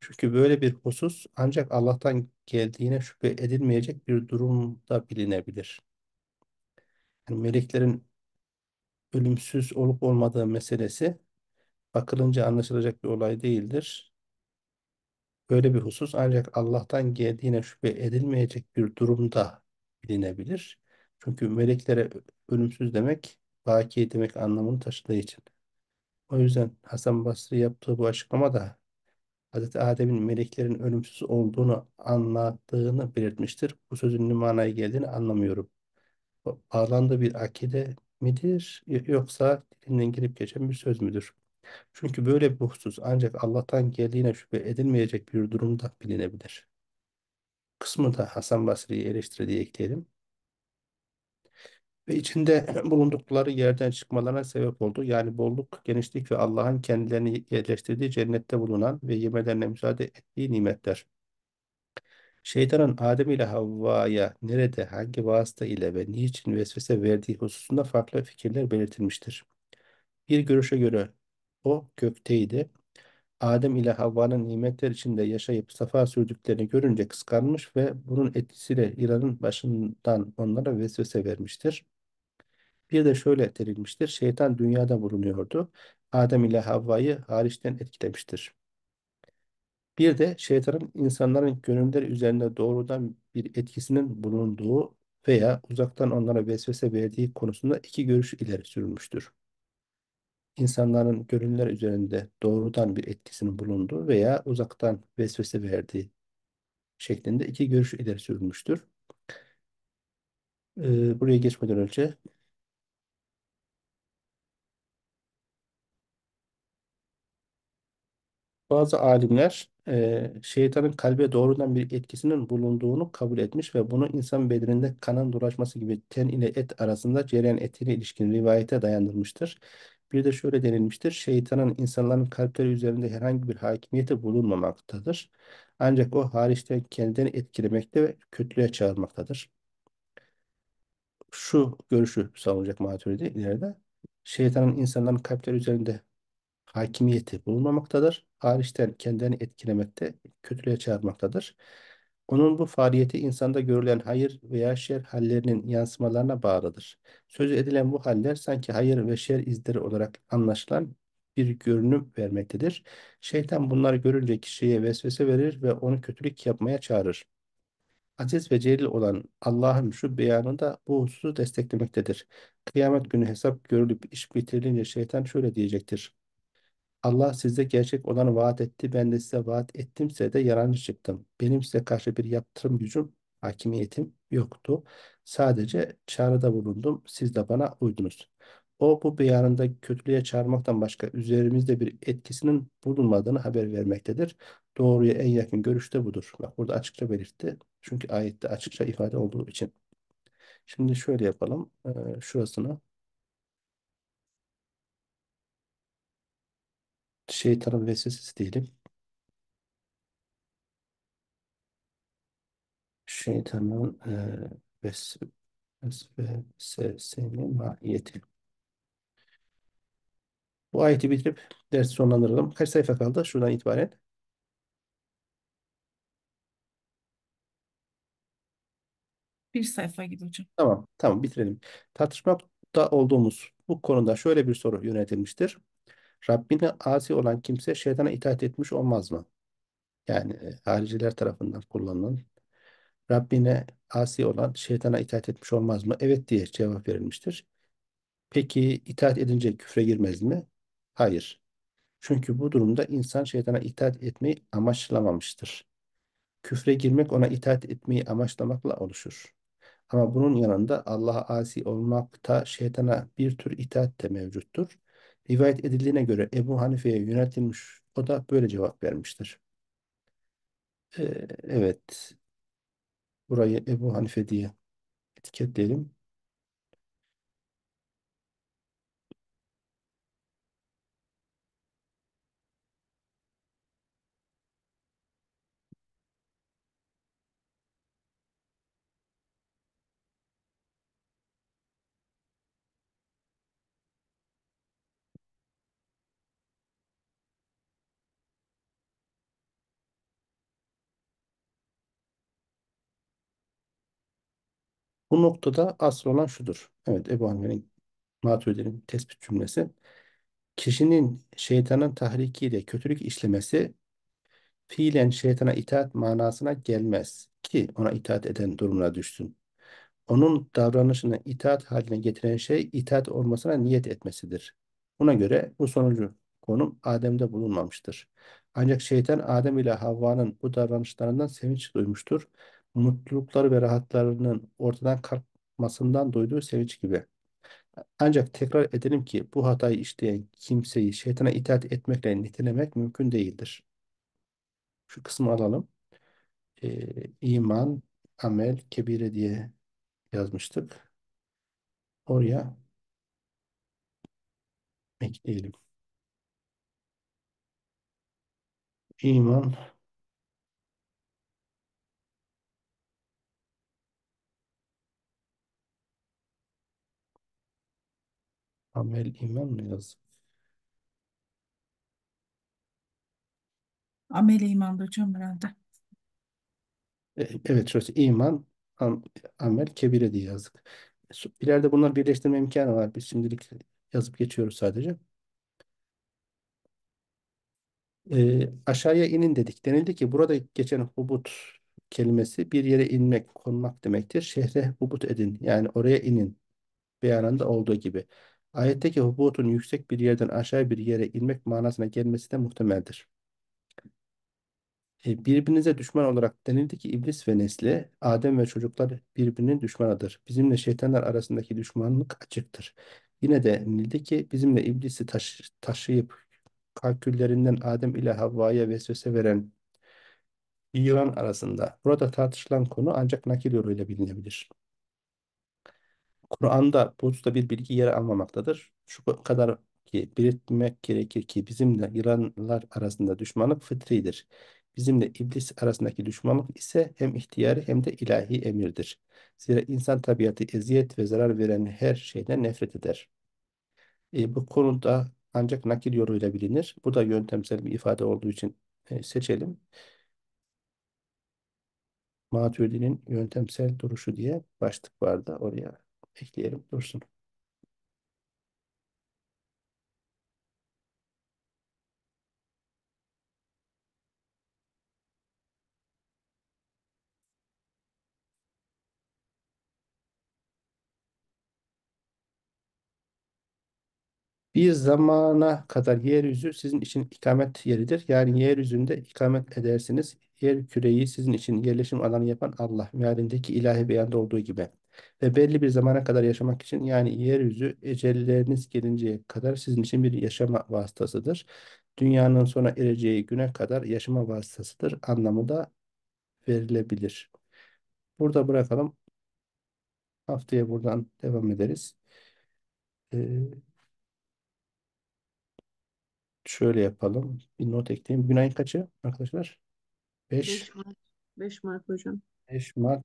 Çünkü böyle bir husus ancak Allah'tan geldiğine şüphe edilmeyecek bir durumda bilinebilir. Yani meleklerin ölümsüz olup olmadığı meselesi bakılınca anlaşılacak bir olay değildir. Böyle bir husus ancak Allah'tan geldiğine şüphe edilmeyecek bir durumda bilinebilir. Çünkü meleklere ölümsüz demek, baki demek anlamını taşıdığı için. O yüzden Hasan Basri yaptığı bu açıklama da Hz. Adem'in meleklerin ölümsüz olduğunu anladığını belirtmiştir. Bu sözün ne manaya geldiğini anlamıyorum. Bağlandığı bir akide midir yoksa dilinden girip geçen bir söz müdür? Çünkü böyle bir husus ancak Allah'tan geldiğine şüphe edilmeyecek bir durumda bilinebilir. Kısmı da Hasan Basri'yi eleştiri diye ekleyelim. Ve içinde bulundukları yerden çıkmalarına sebep oldu. Yani bolluk, genişlik ve Allah'ın kendilerini yerleştirdiği cennette bulunan ve yemelerine müsaade ettiği nimetler. Şeytanın Adem ile Havva'ya nerede, hangi vasıta ile ve niçin vesvese verdiği hususunda farklı fikirler belirtilmiştir. Bir görüşe göre o gökteydi. Adem ile Havva'nın nimetler içinde yaşayıp safa sürdüklerini görünce kıskanmış ve bunun etkisiyle İran'ın başından onlara vesvese vermiştir. Bir de şöyle denilmiştir. Şeytan dünyada bulunuyordu. Adem ile Havva'yı hariçten etkilemiştir. Bir de şeytanın insanların gönülleri üzerinde doğrudan bir etkisinin bulunduğu veya uzaktan onlara vesvese verdiği konusunda iki görüş ileri sürülmüştür insanların gönüller üzerinde doğrudan bir etkisinin bulunduğu veya uzaktan vesvese verdiği şeklinde iki görüş ileri sürülmüştür. Ee, buraya geçmeden önce bazı alimler e, şeytanın kalbe doğrudan bir etkisinin bulunduğunu kabul etmiş ve bunu insan bedeninde kanın dolaşması gibi ten ile et arasında cereyan etine ilişkin rivayete dayandırmıştır. Bir de şöyle denilmiştir. Şeytanın insanların kalpleri üzerinde herhangi bir hakimiyeti bulunmamaktadır. Ancak o hariçten kendini etkilemekte ve kötülüğe çağırmaktadır. Şu görüşü savunacak Maturidi ileride. Şeytanın insanların kalpleri üzerinde hakimiyeti bulunmamaktadır. Hariçten kendini etkilemekte, kötülüğe çağırmaktadır. Onun bu faaliyeti insanda görülen hayır veya şer hallerinin yansımalarına bağlıdır. Söz edilen bu haller sanki hayır ve şer izleri olarak anlaşılan bir görünüm vermektedir. Şeytan bunları görünce kişiye vesvese verir ve onu kötülük yapmaya çağırır. Aziz ve celil olan Allah'ın şu beyanında bu hususu desteklemektedir. Kıyamet günü hesap görülüp iş bitirilince şeytan şöyle diyecektir. Allah size gerçek olanı vaat etti. Ben de size vaat ettimse de yalancı çıktım. Benim size karşı bir yaptırım gücüm, hakimiyetim yoktu. Sadece çağrıda bulundum. Siz de bana uydunuz. O bu beyanında kötülüğe çağırmaktan başka üzerimizde bir etkisinin bulunmadığını haber vermektedir. Doğruya en yakın görüş de budur. Bak burada açıkça belirtti. Çünkü ayette açıkça ifade olduğu için. Şimdi şöyle yapalım. Ee, şurasını şeytanın vesvesesi diyelim. Şeytanın e, ves vesvesesinin mahiyeti. Bu ayeti bitirip dersi sonlandıralım. Kaç sayfa kaldı şuradan itibaren? Bir sayfa gibi hocam. Tamam, tamam bitirelim. Tartışmakta olduğumuz bu konuda şöyle bir soru yöneltilmiştir. Rabbine asi olan kimse şeytana itaat etmiş olmaz mı? Yani e, hariciler tarafından kullanılan Rabbine asi olan şeytana itaat etmiş olmaz mı? Evet diye cevap verilmiştir. Peki itaat edince küfre girmez mi? Hayır. Çünkü bu durumda insan şeytana itaat etmeyi amaçlamamıştır. Küfre girmek ona itaat etmeyi amaçlamakla oluşur. Ama bunun yanında Allah'a asi olmakta şeytana bir tür itaat de mevcuttur. Rivayet edildiğine göre Ebu Hanife'ye yöneltilmiş. O da böyle cevap vermiştir. Ee, evet. Burayı Ebu Hanife diye etiketleyelim. Bu noktada asıl olan şudur. Evet Ebu Hanife'nin Maturidi'nin tespit cümlesi. Kişinin şeytanın tahrikiyle kötülük işlemesi fiilen şeytana itaat manasına gelmez ki ona itaat eden durumuna düşsün. Onun davranışını itaat haline getiren şey itaat olmasına niyet etmesidir. Buna göre bu sonucu konum Adem'de bulunmamıştır. Ancak şeytan Adem ile Havva'nın bu davranışlarından sevinç duymuştur mutlulukları ve rahatlarının ortadan kalkmasından duyduğu sevinç gibi. Ancak tekrar edelim ki bu hatayı işleyen kimseyi şeytana itaat etmekle nitelemek mümkün değildir. Şu kısmı alalım. Ee, iman, amel, kebire diye yazmıştık. Oraya ekleyelim. İman, Amel iman mı yazdık?
Amel iman hocam herhalde.
E, evet şöyle iman, am- amel, kebire diye yazdık. Şu- İleride bunları birleştirme imkanı var. Biz şimdilik yazıp geçiyoruz sadece. E, aşağıya inin dedik. Denildi ki burada geçen hubut kelimesi bir yere inmek, konmak demektir. Şehre hubut edin. Yani oraya inin. Beyanında olduğu gibi. Ayetteki hubutun yüksek bir yerden aşağı bir yere inmek manasına gelmesi de muhtemeldir. E, birbirinize düşman olarak denildi ki iblis ve nesli, Adem ve çocuklar birbirinin düşmanıdır. Bizimle şeytanlar arasındaki düşmanlık açıktır. Yine de denildi ki bizimle iblisi taş, taşıyıp kalküllerinden Adem ile Havva'ya vesvese veren yılan arasında. Burada tartışılan konu ancak nakil yoluyla bilinebilir. Kur'an'da bu hususta bir bilgi yer almamaktadır. Şu kadar ki belirtmek gerekir ki bizimle yılanlar arasında düşmanlık fıtridir. Bizimle iblis arasındaki düşmanlık ise hem ihtiyarı hem de ilahi emirdir. Zira insan tabiatı eziyet ve zarar veren her şeyden nefret eder. E, bu konuda ancak nakil yoluyla bilinir. Bu da yöntemsel bir ifade olduğu için e, seçelim. Maturidi'nin yöntemsel duruşu diye başlık vardı oraya ekleyelim dursun. Bir zamana kadar yeryüzü sizin için ikamet yeridir. Yani yeryüzünde ikamet edersiniz. Yer küreyi sizin için yerleşim alanı yapan Allah. Mealindeki ilahi beyanda olduğu gibi. Ve belli bir zamana kadar yaşamak için yani yeryüzü ecelleriniz gelinceye kadar sizin için bir yaşama vasıtasıdır. Dünyanın sona ereceği güne kadar yaşama vasıtasıdır anlamı da verilebilir. Burada bırakalım. Haftaya buradan devam ederiz. Ee, şöyle yapalım. Bir not ekleyeyim. Bugün ayın kaçı arkadaşlar? 5
5 Mart. 5 Mart hocam.
5 Mart